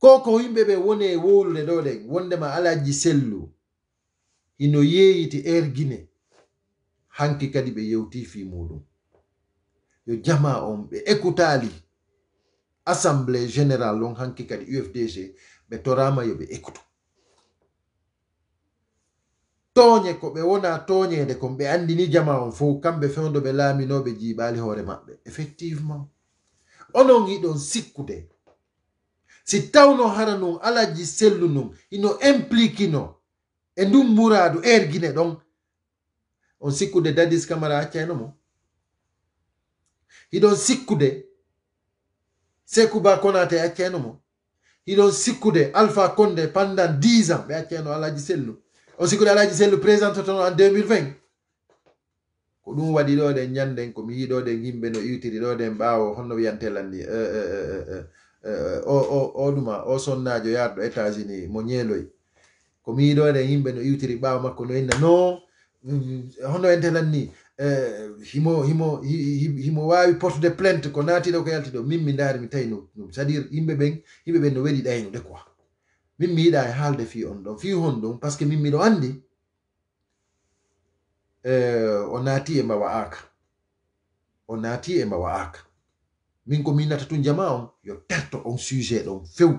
ko ko yimɓe ɓe woni e wowlude ɗo ɗen wondema alaji sellu ino yeeyiti er guine hanki kadi ɓe yewti fi muɗum yo jama on ɓe écoutali assemblé général on hanki kadi ufdg ɓe torama yo ɓe écoutu toñe ko ɓe wona toñede kon ɓe andini jama on fo kamɓe fewdo ɓe laaminoɓe jiiɓali hoore maɓɓe effectivement onon yiɗon sikkude si tawno hara non alaji sellu non ino impliqui no e ndun muradu erguine ɗon on sikkude dadis camara accayno mo hiɗon sikkude sekouba konate accayno mo hiɗon sikkude alpha conde pendant dix ans ɓe accayno alaji sellu on sikkude alaji sellu présentetono en 2020 ko ɗum waɗi ɗoɗen ñanden komi yiɗoɗen yimɓe no iwtiri ɗoɗen ɓawo honno wiyantelanni uh, eh, uh, eh, uh, eh, uh. Eh, o o sonnajo yaarɗo états uni mo ñeeloy ko miiɗo ene yimɓe no iwtiri ɓaawo makko no inna mm, no hono en tenan ni eh, himo himo himo waawi portude plainte ko naati ɗo ko yalti ɗo min mi ndaari mi tawi no c'est à dire yimɓe ɓen yimɓe ɓen no weɗi ɗaynude quoi min mi yiɗa e haalde fi on ɗon fii hon ɗum par ce que min miɗo anndi eh, o naati e mbawa aaka o naati e mbawa min ko minnata tun jama on yo perto on sujet ɗon few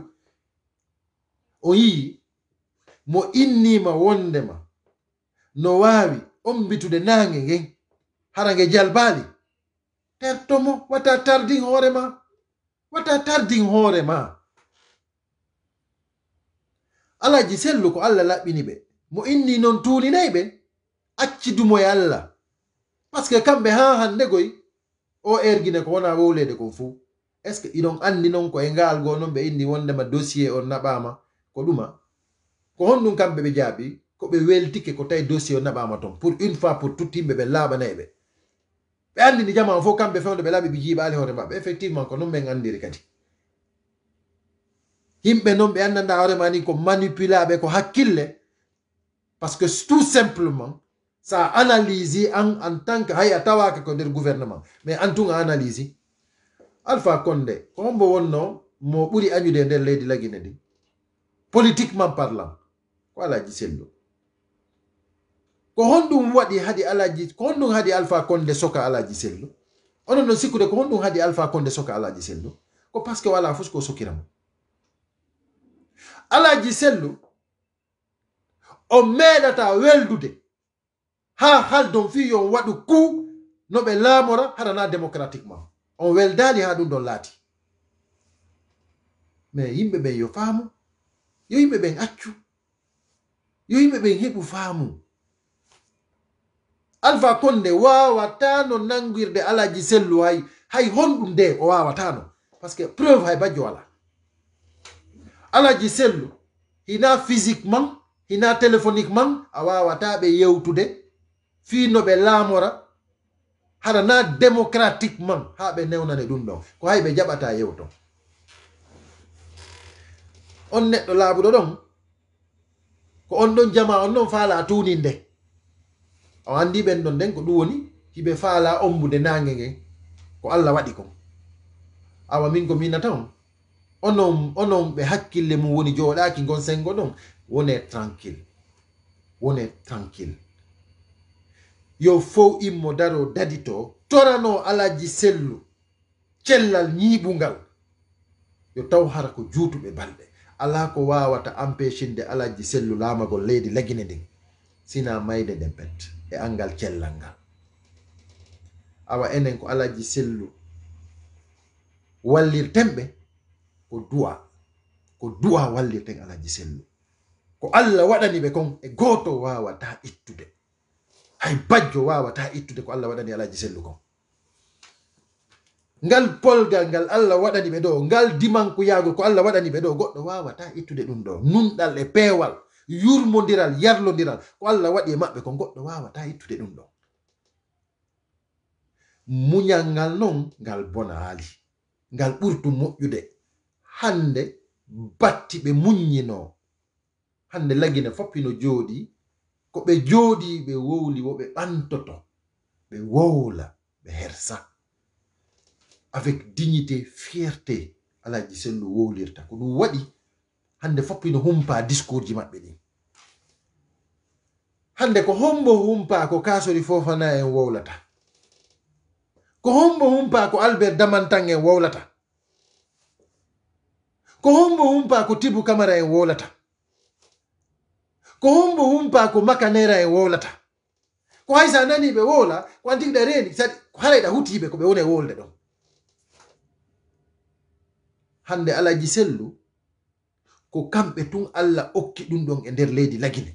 o yi'i mo innima wondema no waawi ombitude nange ngen hara nge jalbaali tertomo wata tardin hoore wata tardin hoorema ma alaji sellu ko allah laɓɓini ɓe mo inni non tuulinayi ɓe acci dumoye allah par ce que kamɓe ha hande goy o ergine ko wona wowlede kon fuu est ce que iɗon andi noon koye ngaal goo non ɓe inni wondema dossier on naɓama ko ɗuma ko honɗum kamɓe ɓe jaaɓi ko ɓe weltike ko tawi dossier o naɓama toon pour une fois pour tout yimɓe ɓe laaɓanayi ɓe ɓe andini jama fof kamɓe fewde ɓe laaɓi ɓe jiiɓaali hoore maɓɓe effectivement ko non ɓen andiri kadi yimɓe noon ɓe andanda hoore ma ni ko manipulaɓe ko hakkille par ce que tout simplement sa a analysi an en tant que hay a tawaka ko nder gouvernement mais en tout a analysi alpha conde hombo wonno mo ɓuri añude nder leydi laguine ndi politiquement parlant ko alaji sello ko honɗum waɗi haɗi alaji ko honɗum haɗi alpha conde soka alaji sello onon non sikkude ko honɗum haɗi alpha conde soka alaji sello ko par ce que wala fof ko sokiramo alaji sello o meeɗata weldude ha haldon fi yo waɗu ku no ɓe laamora haɗana démocratiquement on weldaali ha ɗum ɗon laati mais yimɓe ɓen yo faamu yo yimɓe ɓen accu yo yimɓe ɓen heɓu faamu alpha konde waawatano nangirde alaji sellu hay hay honɗum nde o waawatano par ce que preuve hay bajjo wala alaji sellu hina physiquement hina téléphoniquement a waawata ɓe yewtude fi no ɓe laamora haɗa na démocratiquement ha ɓe newnane ɗum ɗon ko hay ɓe jaɓata yew ton on neɗɗo laabuɗo ɗon ko on ɗon jama on ɗon faala tuuni nde o anndi ɓen ɗon nden ko ɗum woni hiɓe faala ombude nange ngen ko allah waɗi kon awa min ko minatan onon onon ɓe hakkille mum woni joɗaki gon sengo ɗon wone tranquille wone tranquille yo fow immo daro dadi to torano alaji sellu cellal yiɓungal yo taw hara ko juutuɓe balɗe ala ko wawata empechinde alaji sellu lamagol leydi lagine ndin sina mayde nde pet e angal cellal ngal awa enen ko alaji sellu wallirtenɓe ko duwa ko duwa wallirten alaji sellu ko allah waɗani ɓe kon e goto wawata ittude hay bajjo wawata ittude ko allah waɗani alaji sellu kon ngal polgal ngal allah waɗani ɓe ɗo ngal dimanku yaago ko allah waɗani ɓe ɗo goɗɗo wawata ittude ɗum ɗo nunɗal e peewal yurmodiral yarlodiral ko allah waɗi e maɓɓe ko goɗɗo wawata ittude ɗum ɗo muñal ngal non ngal bonaali ngal ɓurtu moƴƴude hande batti ɓe muññino hande lagine foppi jodi. jooɗi ko ɓe jooɗi ɓe wowli wo ɓe ɓantoto ɓe wowla ɓe hersa avec dignité fierté alaji sellu wowlirta ko ɗum waɗi hande foppi no humpa discours ji maɓɓe ɗin hande ko hombo humpa ko kasori fofana en wowlata ko hombo humpa ko albert damantan en wowlata ko hombo humpa ko tibu camara en wowlata ko humbo humpa ko makanera e wolata ko hay sa nani ɓe wola ko antiɗa reni sadi halayɗa hutiɓe ko ɓe wona e wolde ɗon hande alaji sellu ko kamɓe tun allah okki ɗum ɗon e nder leydi lagine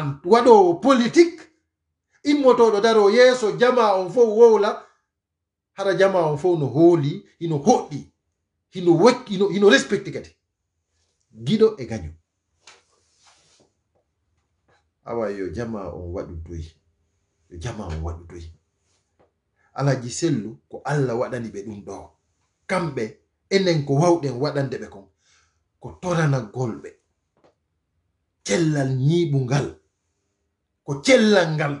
an waɗowo politique immotoɗo daro yeeso jama on fof wowla hara jama on fof no hooli hino hoɗɗi hino wakki hino respecte kadi giɗo e gaño awa yo jama on waɗu doyi yo jama on waɗu doyi alaji sellu ko allah waɗani ɓe ɗum ɗo kamɓe enen ko wawɗen waɗande ɓe kon ko torana golɓe cellal ñiiɓu ngal ko cellal ngal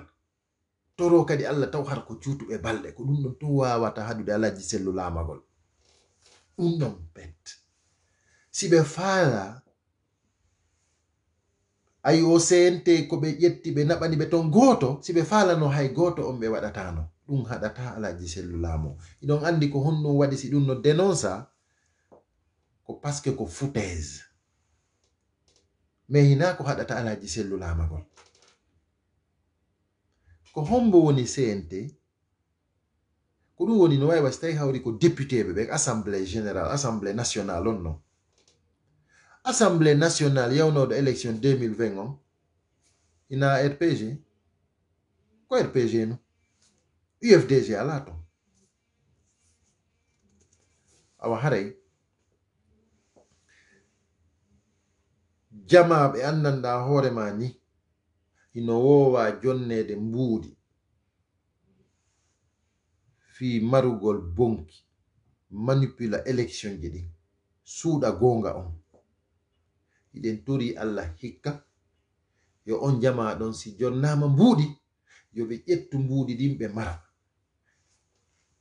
toro kadi allah taw har ko cuutuɓe balɗe ko ɗum ɗon tun wawata haɗude alaji sellu laamagol ɗum ɗon bet si ɓe faala ayo sente ko ɓe ƴetti ɓe naɓani ɓe ton goto si ɓe falano hay goto on ɓe waɗatano ɗum haɗata alaji sellu laamu iɗon andi ko honɗum waɗi si ɗum no denonsa ko paske ko footage mais hina ko haɗata alaji sellu laamagol ko hombo woni sente ko ɗum woni no wawi wasi tawi hawri ko député ɓe ɓe assemblé général assemblé national on non assemblée nationale yow noo élection 2020 o ina rpg ko rpg no ufdg alaa to awa haray jamaɓe anndanɗa hoore ma ni ino woowa jonneede mbuudi fii marugol bonki manipula élection ji ɗin suuɗa goonga on iɗen tori allah hikka yo on jama ɗon si jonnama mbuuɗi yo ɓe ƴettu mbuuɗi ɗin ɓe mara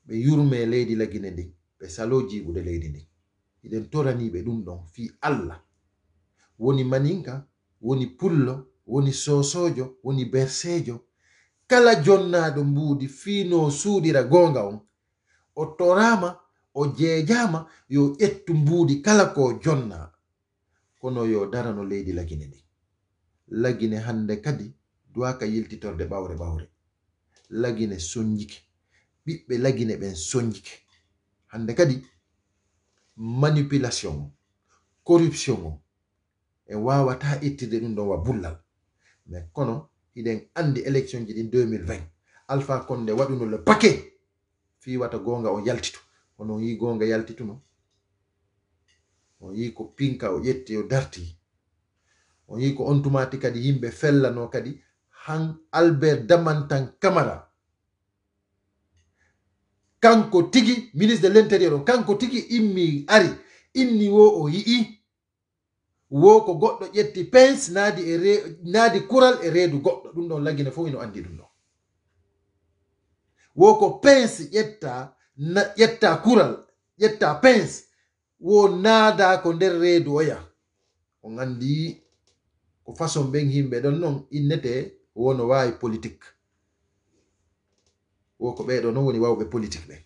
ɓe yurme leydi lagine ndin ɓe salo jiɓude leydi ndin iɗen toraniɓe ɗum ɗon fi allah woni maninka woni pullo woni sosojo woni bersejo kala jonnaɗo mbuudi fiino suudira gonga on o torama o jeejama yo ƴettu mbuudi kala ko jonna kono yo dara no leydi lagine ndi lagine hande kadi duwaka yiltitorde ɓawre ɓawre lagine soñjike ɓiɓɓe lagine ɓen soñjike hande kadi manipulation o corruption o en wawata ittirde ɗum ɗon wa bullal mais kono hiɗen andi élection ji ɗin 2020 alpha konde waɗuno le paquet fiwata gonga o yaltito kono yi gonga yaltitu no on yi ko pinka o ƴetti o darti on yi ko on tumati kadi yimɓe fellano kadi han albert damantan camara kanko tigi ministre de l' intérieur o kanko tigi immi ari inni wo o yi'i wo ko goɗɗo ƴetti pince naadi e naadi kural e reedu goɗɗo ɗum ɗon laggine fof ino anndi ɗum ɗon wo ko pince ƴetta ƴetta kural ƴetta pince wo naada ko nder reeduoya o ngandi ko façon ɓen himɓe ɗon non innete wono wawi politique wo ko ɓeeɗo non woni waawɓe politique ɓen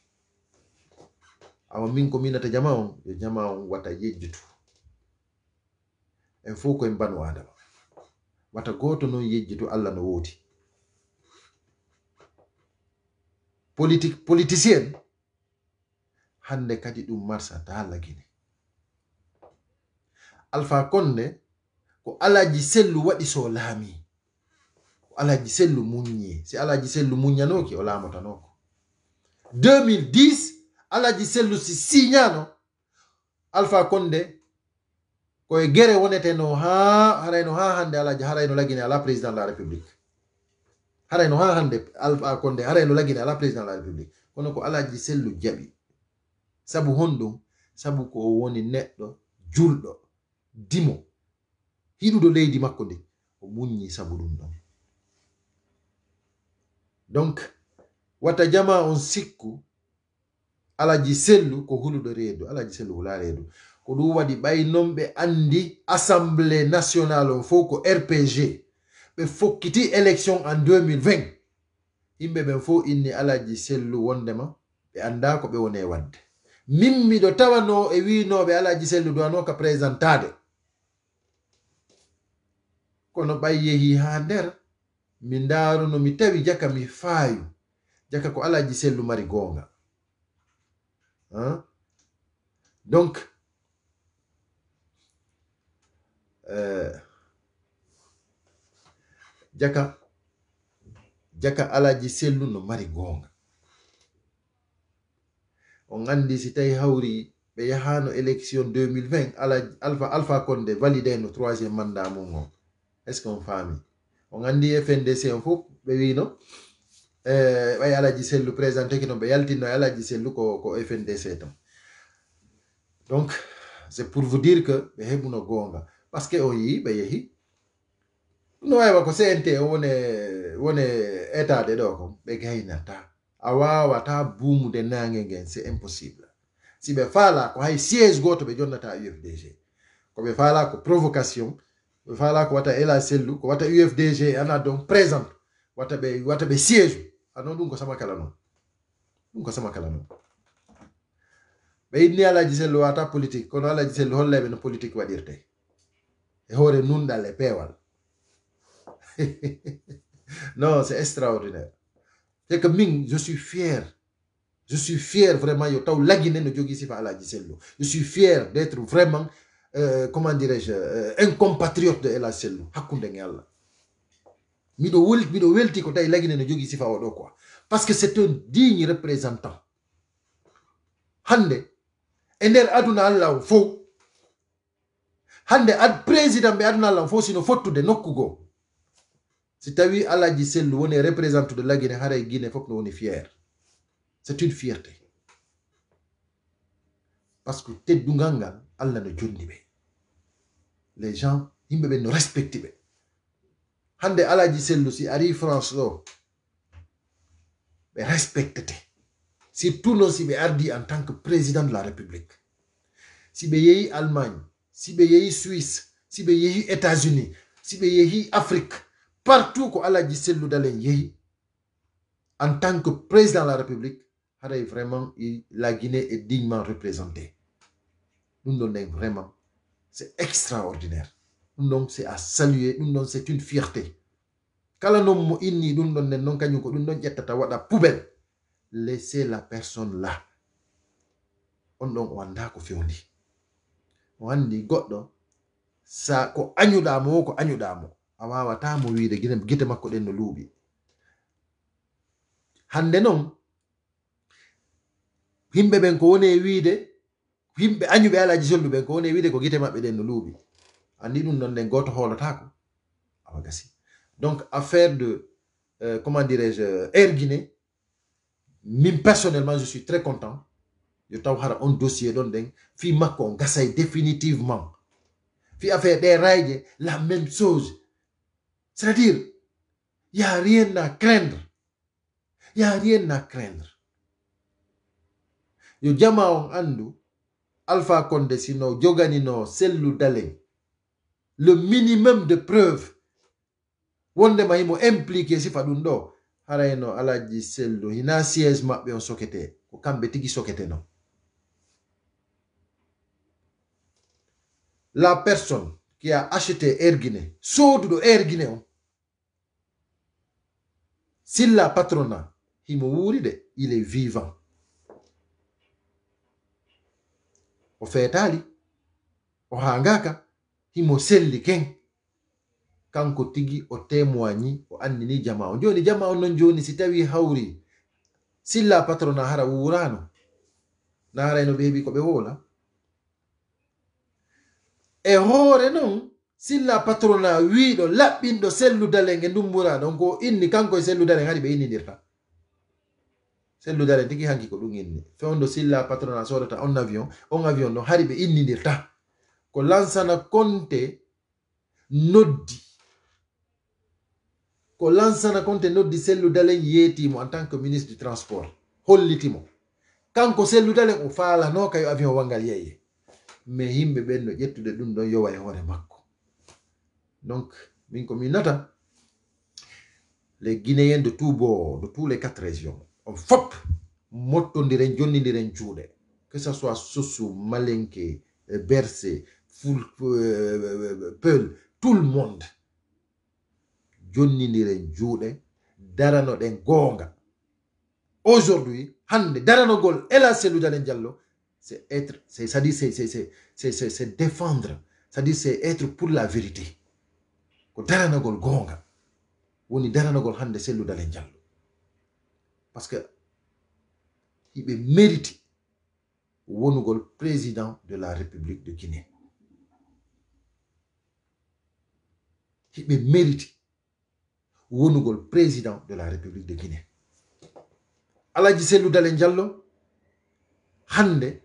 amma min ko minata jama on yo jama on wata yejjutu en fof ko en banu adama wata goto non yejjitu allah no woodi politique politicien hande kadi ɗum ta lagine alpha konde ko alaji sellu waɗi so laami ko alaji sellu muñe si alaji sellu muñanoki o laamotanoko 2010 alaji sellu si siñano alpha konde koye gere wonete no ha harayno ha hande alaji harayno lagine ala président de la république harayno ha hande alpha konde harayno lagine ala président de la république kono ko alaji sellu jaɓi sabu honɗum sabu ko woni neɗɗo julɗo dimo hiɗuɗo leydi makko nde o munyi sabu ɗum ɗon donc watta jama on sikku alaji sellu ko huluɗo reedu alaji sellu hula reedu ko ɗum waɗi ɓay non ɓe andi assemblé national on fof ko rpg ɓe fokkiti élection en 2020 yimɓe ɓen fof inni alaji sellu wondema ɓe anda ko ɓe woni wadde min miɗo tawano e winoɓe alaji sellu duwano ka présentade kono ɓay yehi haa nder mi ndaaru no mi tawi jaka mi faayu jaka ko alaaji sellu mari hein? donc euh, jaka jaka alaaji sellu no mari gonga on anndi si tawi hawri ɓe yahano élection 2020 alpha alpha no valideno troisiéme mandat mum on est ce qu'on faami on anndi e fndc en fof euh wino ɓay alaji sellu présenté ki noon ɓe yaltinno e alaji sellu ko ko fndc donc c'est pour vous dire que ɓe hebu goonga parce que oh, on yi be yehi no ba ko cnt o wone wone de ɗo be ɓe gaynata a wawata de nange ngen c'est impossible si be fala ko hay siége goto be jonnata ufdg ko be fala ko provocation fala ko wata ela sellu ko wata ufdg a donc présente wata ɓe wata ɓe siége ano ɗum ko sama kala noon ɗum ko sama kala noon ɓe yinni disait sellu ta politique kono alaji sellu hollaɓe no politique waɗirte e hoore dans e peewal non c'est extraordinaire c'est que min je suis fier je suis fier vraiment yo taw lagine no jogii sifa disait sellu je suis fier d'être vraiment euh, comment dirais-je, euh, un compatriote de Ella Sellu Hakunde nge allah miɗo welti ko lagine no que c'est un digne représentant Hande Ender nder aduna allah faux Hande, ad président ɓe aduna allah faux Sinon faut tout de goo si tawi alaji de la représentude lagine haray faut que no est fier c'est une fierté parce que allah no ben. les gens ils ɓe no respecti ɓe ben. hande alaji si ari france monde ɓe respectete si ben ardi en tant que président de la république si be yehi allemagne si be yehi suisse si be yehi états unis si vous yehi afrique partout ko alaji selludal en en tant que président de la république vraiment la guinée est dignement représentée nous vraiment, c'est extraordinaire. Nous c'est à saluer. Nous c'est une fierté. Kala nom mo inni dum nous non kanyuko nous don jettata wada poubelle laissez la personne là on don wanda ko fewndi wandi goddo sa ko anyuda mo ko añuɗamo a wawata mo wiide gite makko nous no luuɓi hande nous himɓe ko woni yimɓe anñuɓe alaji solluɓen ko woni e wiide ko gite maɓɓe ɗen no luuɓi andi ɗum noon nden goto hoolotako awa gasi donc affaire de euh, comment dirais je air guinée min personnellement je suis très content yo taw hara on dossier ɗon ɗen fi makko on gasay définitivement fi affaire ɗe rayje la même chose c'est à dire y a rien à craindre y a rien à craindre yo jama on andu Alpha Condé Sino, Dioganino, Selou Dalen, le minimum de preuves. Wonde himo impliqué si fadun do. Harayno alaji sellu hina siège mabbe on sokete. Ko kambe tigi sokete non. La personne qui a acheté Air Guinée, sodu hein. la patrona, himo wuri il est vivant. o fetali o hangaka himo selli ken kanko tigi o temoani o andini jama o joni jama on non joni si tawi hawri silla patrona na hara wurano na hara no bebi ko be wola e hoore non silla patrona wiiɗo laɓɓinɗo selludalen e ndumburano ko inni kanko e selludalen hari ɓe dirta le tigi hanki ko ɗum inni fewndo silla patron a sodata on avion on avion no haribe ɓe innidirta ko lansana konte noddi ko lansana konte noddi dale yeetimo en tant que ministre du transport hollitimo kanko selludalen o no kayo avion wangal yeye mais himbe ɓen no ƴettude ɗum ɗon yowa e makko donc min ko min les guinéens de tout bord de tous les quatre régions fop moƴƴondiren jonnidiren juuɗe que ce soit sosu malenke berse ful euh, peul tout le monde jonnidiren darano den gonga aujourd'hui hande daranogol ela dalen jallo c'est être c'est ça dit c'est c'est c'est c'est défendre ça dit c'est être pour la vérité ko daranogol gonga woni daranogol hande dalen jallo parce que yimɓe mériti wonugol président de la république de guinée Il mérite wonugol président de la république de guinée Selou Dalen diallo hande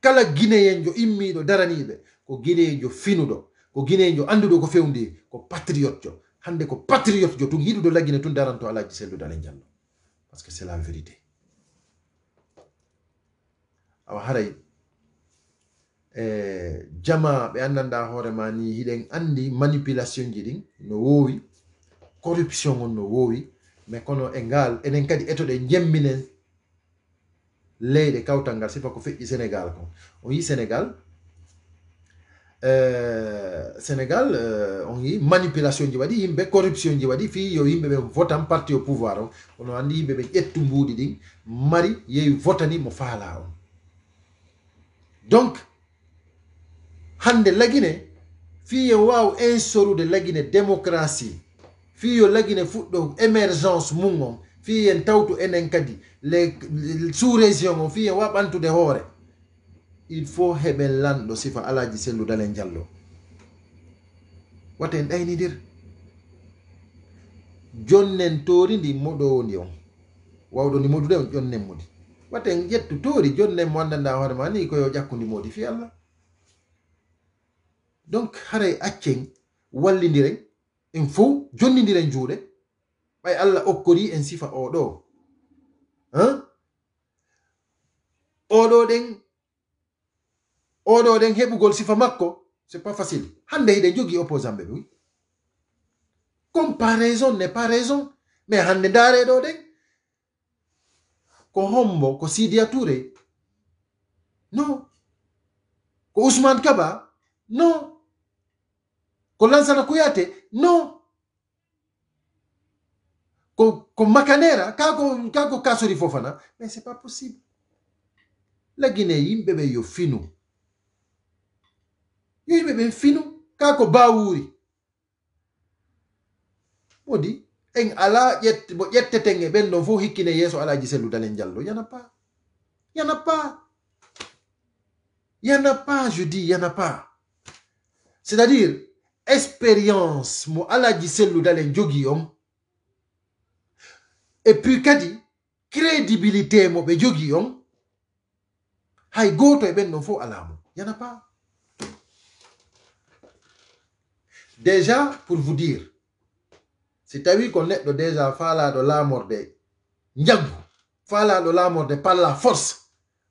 kala guinéyenjo immiɗo daranibe ko guinéyejo finudo ko guinéyejo andudo ko fewndi ko patriote jo hande ko patriote jo tun yiɗuɗo laggine tun daranto Selou Dalen diallo Parce que c'est la vérité. awa haray e eh, jama ɓe eh, anndanɗa hoorema ni hiɗen anndi manipulation ji ɗin no woowi corruption on no woowi mais kono e ngal enen kadi etoɗe de leyɗe kawtal ngal sifa ko feƴƴi sénégal kon on yi sénégal Euh, sénégal euh, on yi manipulation corruption ji waɗi fi yo ben, pouvoir hein. on ono andi yimɓe ɓe mari yehi votani mo hein. donc hande lagine fi yo lagine démocratie fi yo lagine fuɗɗo émergence mum fi en tawtu enen les sous région on fi il faut heɓen lanɗo sifa alaji selludale njallo wata en ɗaynidir jonnen torindi moɗowondi on wawɗo ndi modude on jonnen modi waten ƴettu toori jonnen mo annanda hoorema ni koyo ƴakkundi modi fi allah donc haray accen wallidiren en fo jonnidiren juuɗe ɓay allah okkori en sifa oɗo han oɗo ɗen oɗo ɗen heɓugol sifa makko c'est pas facile hande hiɗen jogi opposant ɓe oui comparaison n'est pas raison mais hande ndareɗo ɗen ko hombo ko sidia touré non ko ousmane kaba non ko lansana kuyate non ko, ko makanera kako, kako kasori fofana mais c'est pas possible la guinée yimɓe ɓe yo finu yimɓe ɓen fino kaa ko modi en ala yette ƴetteten e ɓen ɗon hikine yeso ala alaaji lu en jallo yana pas yana pas yana pas je dis yana pas c'est à dire expérience mo alaaji selludal en jogii on et puis kadi crédibilité mo be jogii on hay goto e ɓen ɗon fof alaa yana pas Déjà, pour vous dire, c'est à lui qu'on est déjà Fala de la de Nyagou, Fala de la de par la force.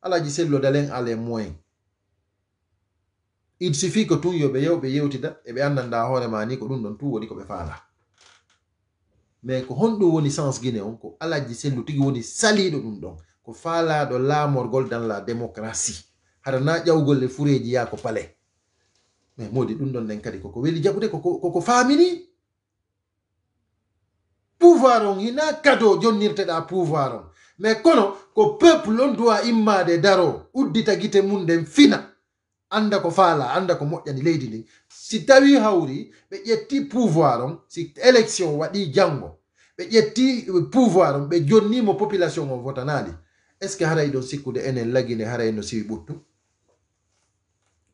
Allah dit c'est le délai à les moins. Il suffit que tout yobe yobe yotida, et eh bien nanda hore mani ko dun don tout wodi ko be fala. Mais ko hondo woni sens guiné on ko Allah dit c'est le tigi woni sali do dum don. Ko fala de la morgol dans la démocratie. Harana jawgol le fureji ya ko palais. modi ɗum ɗon nden kadi koko weli jaɓude koko faamini pouvoir on hina kado jonnirteɗa pouvoir on mais kono ko peuple on duwa immade daro uddita gite mum nden fina anda ko faala anda ko moƴƴani leydi ndin si tawi hawri ɓe ƴetti pouvoir on si élection waɗi jango ɓe ƴetti e, pouvoir on ɓe jonnimo population on votanadi est ce que haray ɗon sikkude enen lagine haray no siwi ɓuttu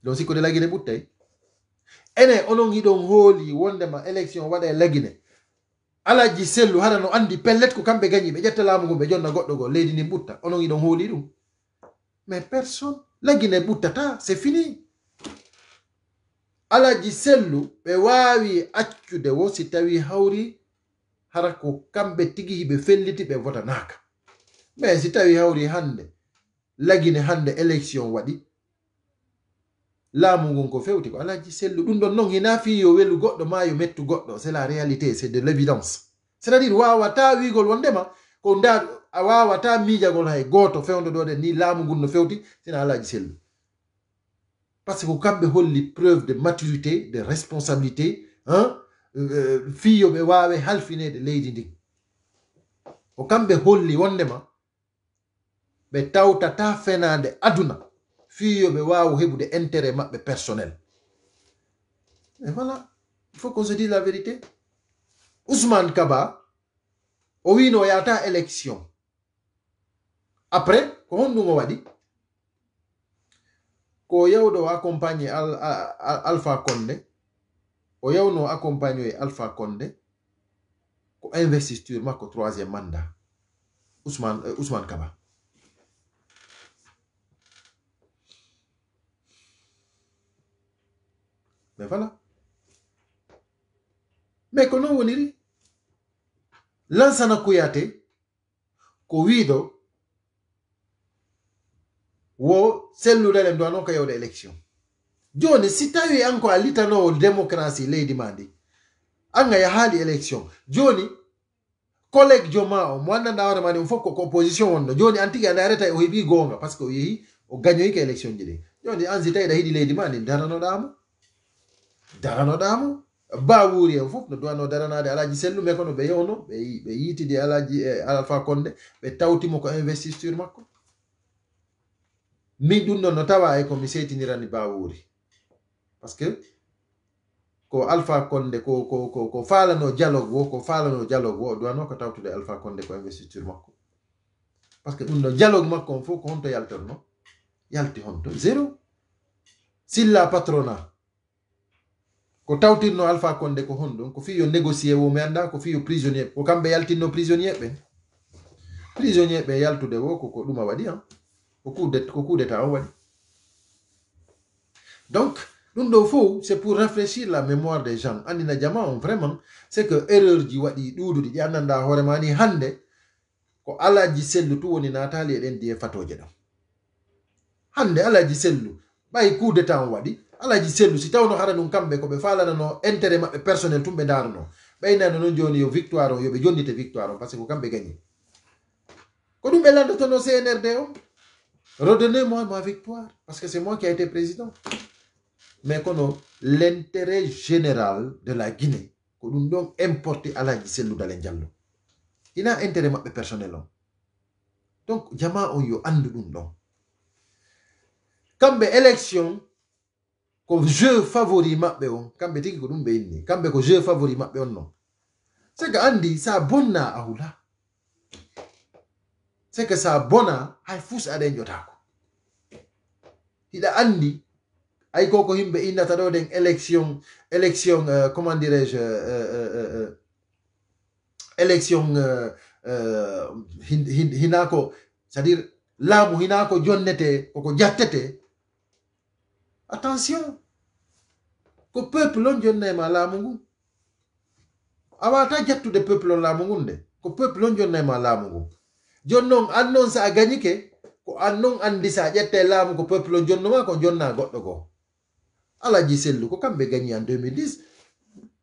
ɗon sikkude lagine ɓuttay enen onon hiɗon hooli wondema élection waɗa lagine alaji sellu hara no andi pellet ko kamɓe gañi ɓe ƴetta laamu ngun ɓe jonna goɗɗo go leydi ndin ɓutta onon hiɗon hooli ɗum mais personne lagine ɓuttata c'est fini alaji sellu ɓe waawi accude wo si tawi hawri hara ko kamɓe tigi hiɓe felliti ɓe votanaka mais si tawi hawri hande lagine hande élection waɗi laamu ngun ko fewti ko alaa ji sellu ɗum ɗon noon hina fi yo welu goɗɗo ma yo mettu goɗɗo c'est la réalité c'est de l' évidence c'est à dire wawata wigol wondema ko nda a wawata miijagol hay gooto e fewdo ɗo ɗen ni laamu ngun no fewti sina alaaji sellu par ce que ko kamɓe holli preuve de maturité de responsabilité hein? Euh, fiyo ɓe wawe halfinede leydi ndin ko kamɓe holli wondema ɓe tawtata fenade aduna puis, yo ɓe waawu heɓude intérêt personnel Et voilà il faut qu'on se dise la vérité ousmane kaba o wino yata élection après comment nous o waɗi ko yawɗo accompagner accompagné alpha conde o yawno accompagné e alpha conde ko investiture makko troisième mandat ousmane euh, ousmane kaba Mais voilà. Mais dit, woniri lansana kuyate ko wiido wo selludale mdo anon ka une élection joni si tawi an ko a de démocratie leydi ma ndi an ga une élection joni collègue joma o mo anndanda hoore ma ndi on fof koko opposition wonno joni an tigi a une o heeɓi goonga par ce que o yeehi o gañoyi ka élection ji ɗi joni an si tawi ɗa hiɗi leydi ma ndi daranoɗamo daranoɗamo bawuri en fof no duwanno daranade alaji sellume ko no ɓe yewno ɓe yitidi alaji e alpha konde ɓe tawtimo ko investiture makko min ɗum ɗon no tawa e komi seytinirani bawuri par ce que ko alpha konde ko ko ko ko falano dialogue o ko falano dialogue o duwano ko tawtude alpha konde ko investiture makko par que ɗum ɗo dialogue makko on fof ko honto yaltorno yalti honto zéro silla patronat ko alpha konde ko ko fi yo négocié ko fi yo prisonnier ko prisonnier prisonnier yaltude wo on donc c'est pour réfléchir la mémoire des gens andina jama vraiment c'est que erreur ji waɗi ɗuɗuɗi ɗi hoorema ni ko alaji tu woni natali eɗen ont e fatoje hannde alaji sellu ɓay coup d'état on ji sellu si tawno haɗa kamɓe koɓe falanano intérêt maɓɓe personnel tumɓe ndaruno ɓeynano noon joni yo victoire o yoɓe jonnite victoire on par ce que ko kamɓe gagni ko ɗum ɓe landotono cnrd o redonnez moi ma victoire parce que c'est moi qui a été président mais kono l'intérêt général de la guinée ko ɗum ɗon importé alaji selludale diallo ina intérêt maɓɓe personnel on donc jama on yo andu ɗum ɗon kamɓe élection je jeu favori maɓɓe on kamɓe tigi ko ɗum ko favori maɓɓe on non sa ka aula. Il a bonna a hula a dit a bona hay fus aɗa ay koko élection élection euh, comment dirais je euh, euh, élection hinako c'est à dire hinako jonnete koko jattete Attention. Ko peuple on jonne ma la mungu. Awata jattu de peuple on la mungunde. Ko peuple on jonne ma la mungu. Jonnon annon sa aganyike ko annon andisa jette la mungu peuple on jonnoma ko jonna goddo ko. Ala Sellu ko kambe gagné en 2010.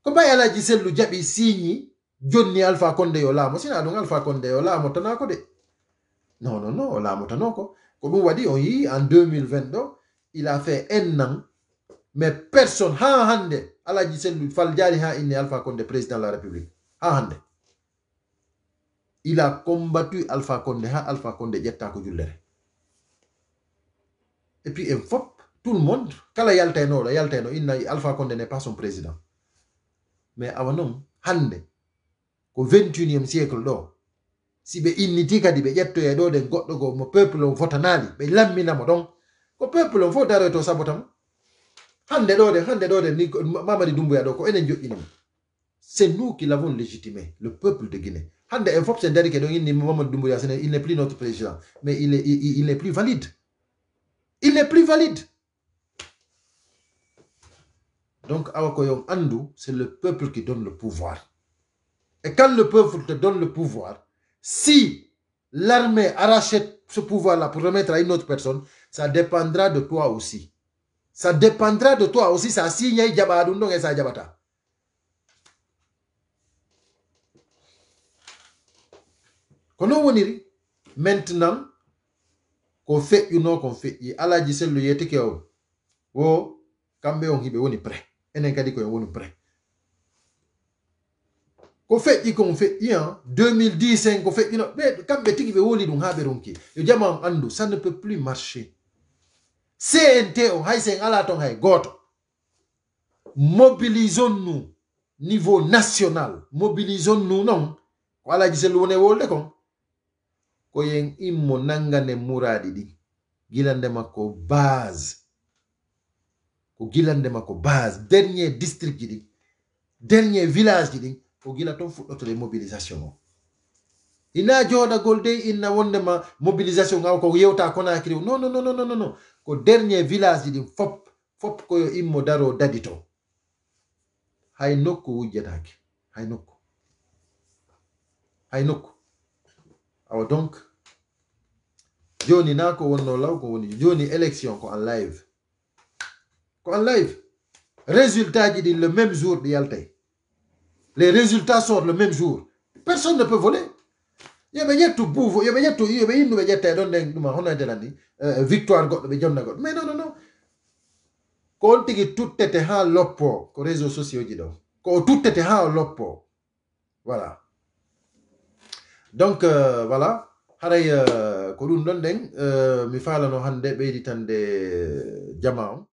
Ko bay ala Sellu jabi signi jonni Alpha Condé yo laamo sina ɗum Alpha Condé yo laamo tanako de non non non o laamotanoko ko ɗum wadi on yi en 2020 il a fait un an, mais personne, ha hande, Allah dit c'est Faljari ha inne Alpha Condé, président de la République. Ha hande. Il a combattu Alpha Condé, ha Alpha Condé, jetta ko jullere. Et puis, un fop, tout le monde, kala yalteno, yalteno, inna Alpha Condé n'est pas son président. Mais awanom, hande, ko 21e siècle do, si ɓe inniti kadi jetto ƴettoye ɗo ɗen goɗɗo goo mo peuple o votanali ɓe mo ɗon ko peuple on fof daroyto e sabu tan hannde ɗo de hannde ɗo de ni mamadi dumboya ɗo ko enen joƴƴinimo c'est nous qui l'avons légitimé le peuple de guinée Hande en fof sen dari ke ɗo inni il n'est plus notre président mais il est, il, il n'est plus valide il n'est plus valide donc awa ko c'est le peuple qui donne le pouvoir et quand le peuple te donne le pouvoir si l'armée arrachait ce pouvoir-là pour remettre à une autre personne ça dépendra de toi aussi. Ça dépendra de toi aussi. Ça signe jaba et ça Jabata. Maintenant, qu'on fait ou non qu'on fait, dit c'est le oh, on on est prêt. Et prêt. Qu'on fait qu'on fait, en 2010, fait, mais quand on est prêt, on ça ne peut plus marcher. cnt o hay sen ala ton hay goto mobilisons nous niveau national mobilisons nous non ko alaji sellu wone wolde kon koyen immo nangane muradi ɗi gilande makko base ko gilande makko base dernier district ji ɗi dernier village ji ɗin ko gila ton fuɗɗoto de mobilisation o ina joɗagol dey inna wondema mobilisation gaw ko yewta konakiriw non non non non non non ko dernier village ji fop fop koyo immo daro dadito hay nokku wujjataake hay nokku hay nokku awa donc joni na ko wonno law ko woni joni élection en live ko en live résultat ji le même jour ɗi yaltay les résultats sortent le même jour personne ne peut voler yoɓe ƴettu buufo yoɓe ƴettu yoɓe yinnuɓe ƴetta ɗon ɗen ɗuma hono ete nandi eh, eh, victoire goɗɗo ɓe jonna goɗɗo mais non no non ko on tigi tuttete ha loppo ko réseau sociaux ji ɗo ko o tuttete ha o loppo voilà donc euh, voilà haray uh, ko ɗum ɗon ɗen uh, mi falano hannde ɓeyditande euh, jama on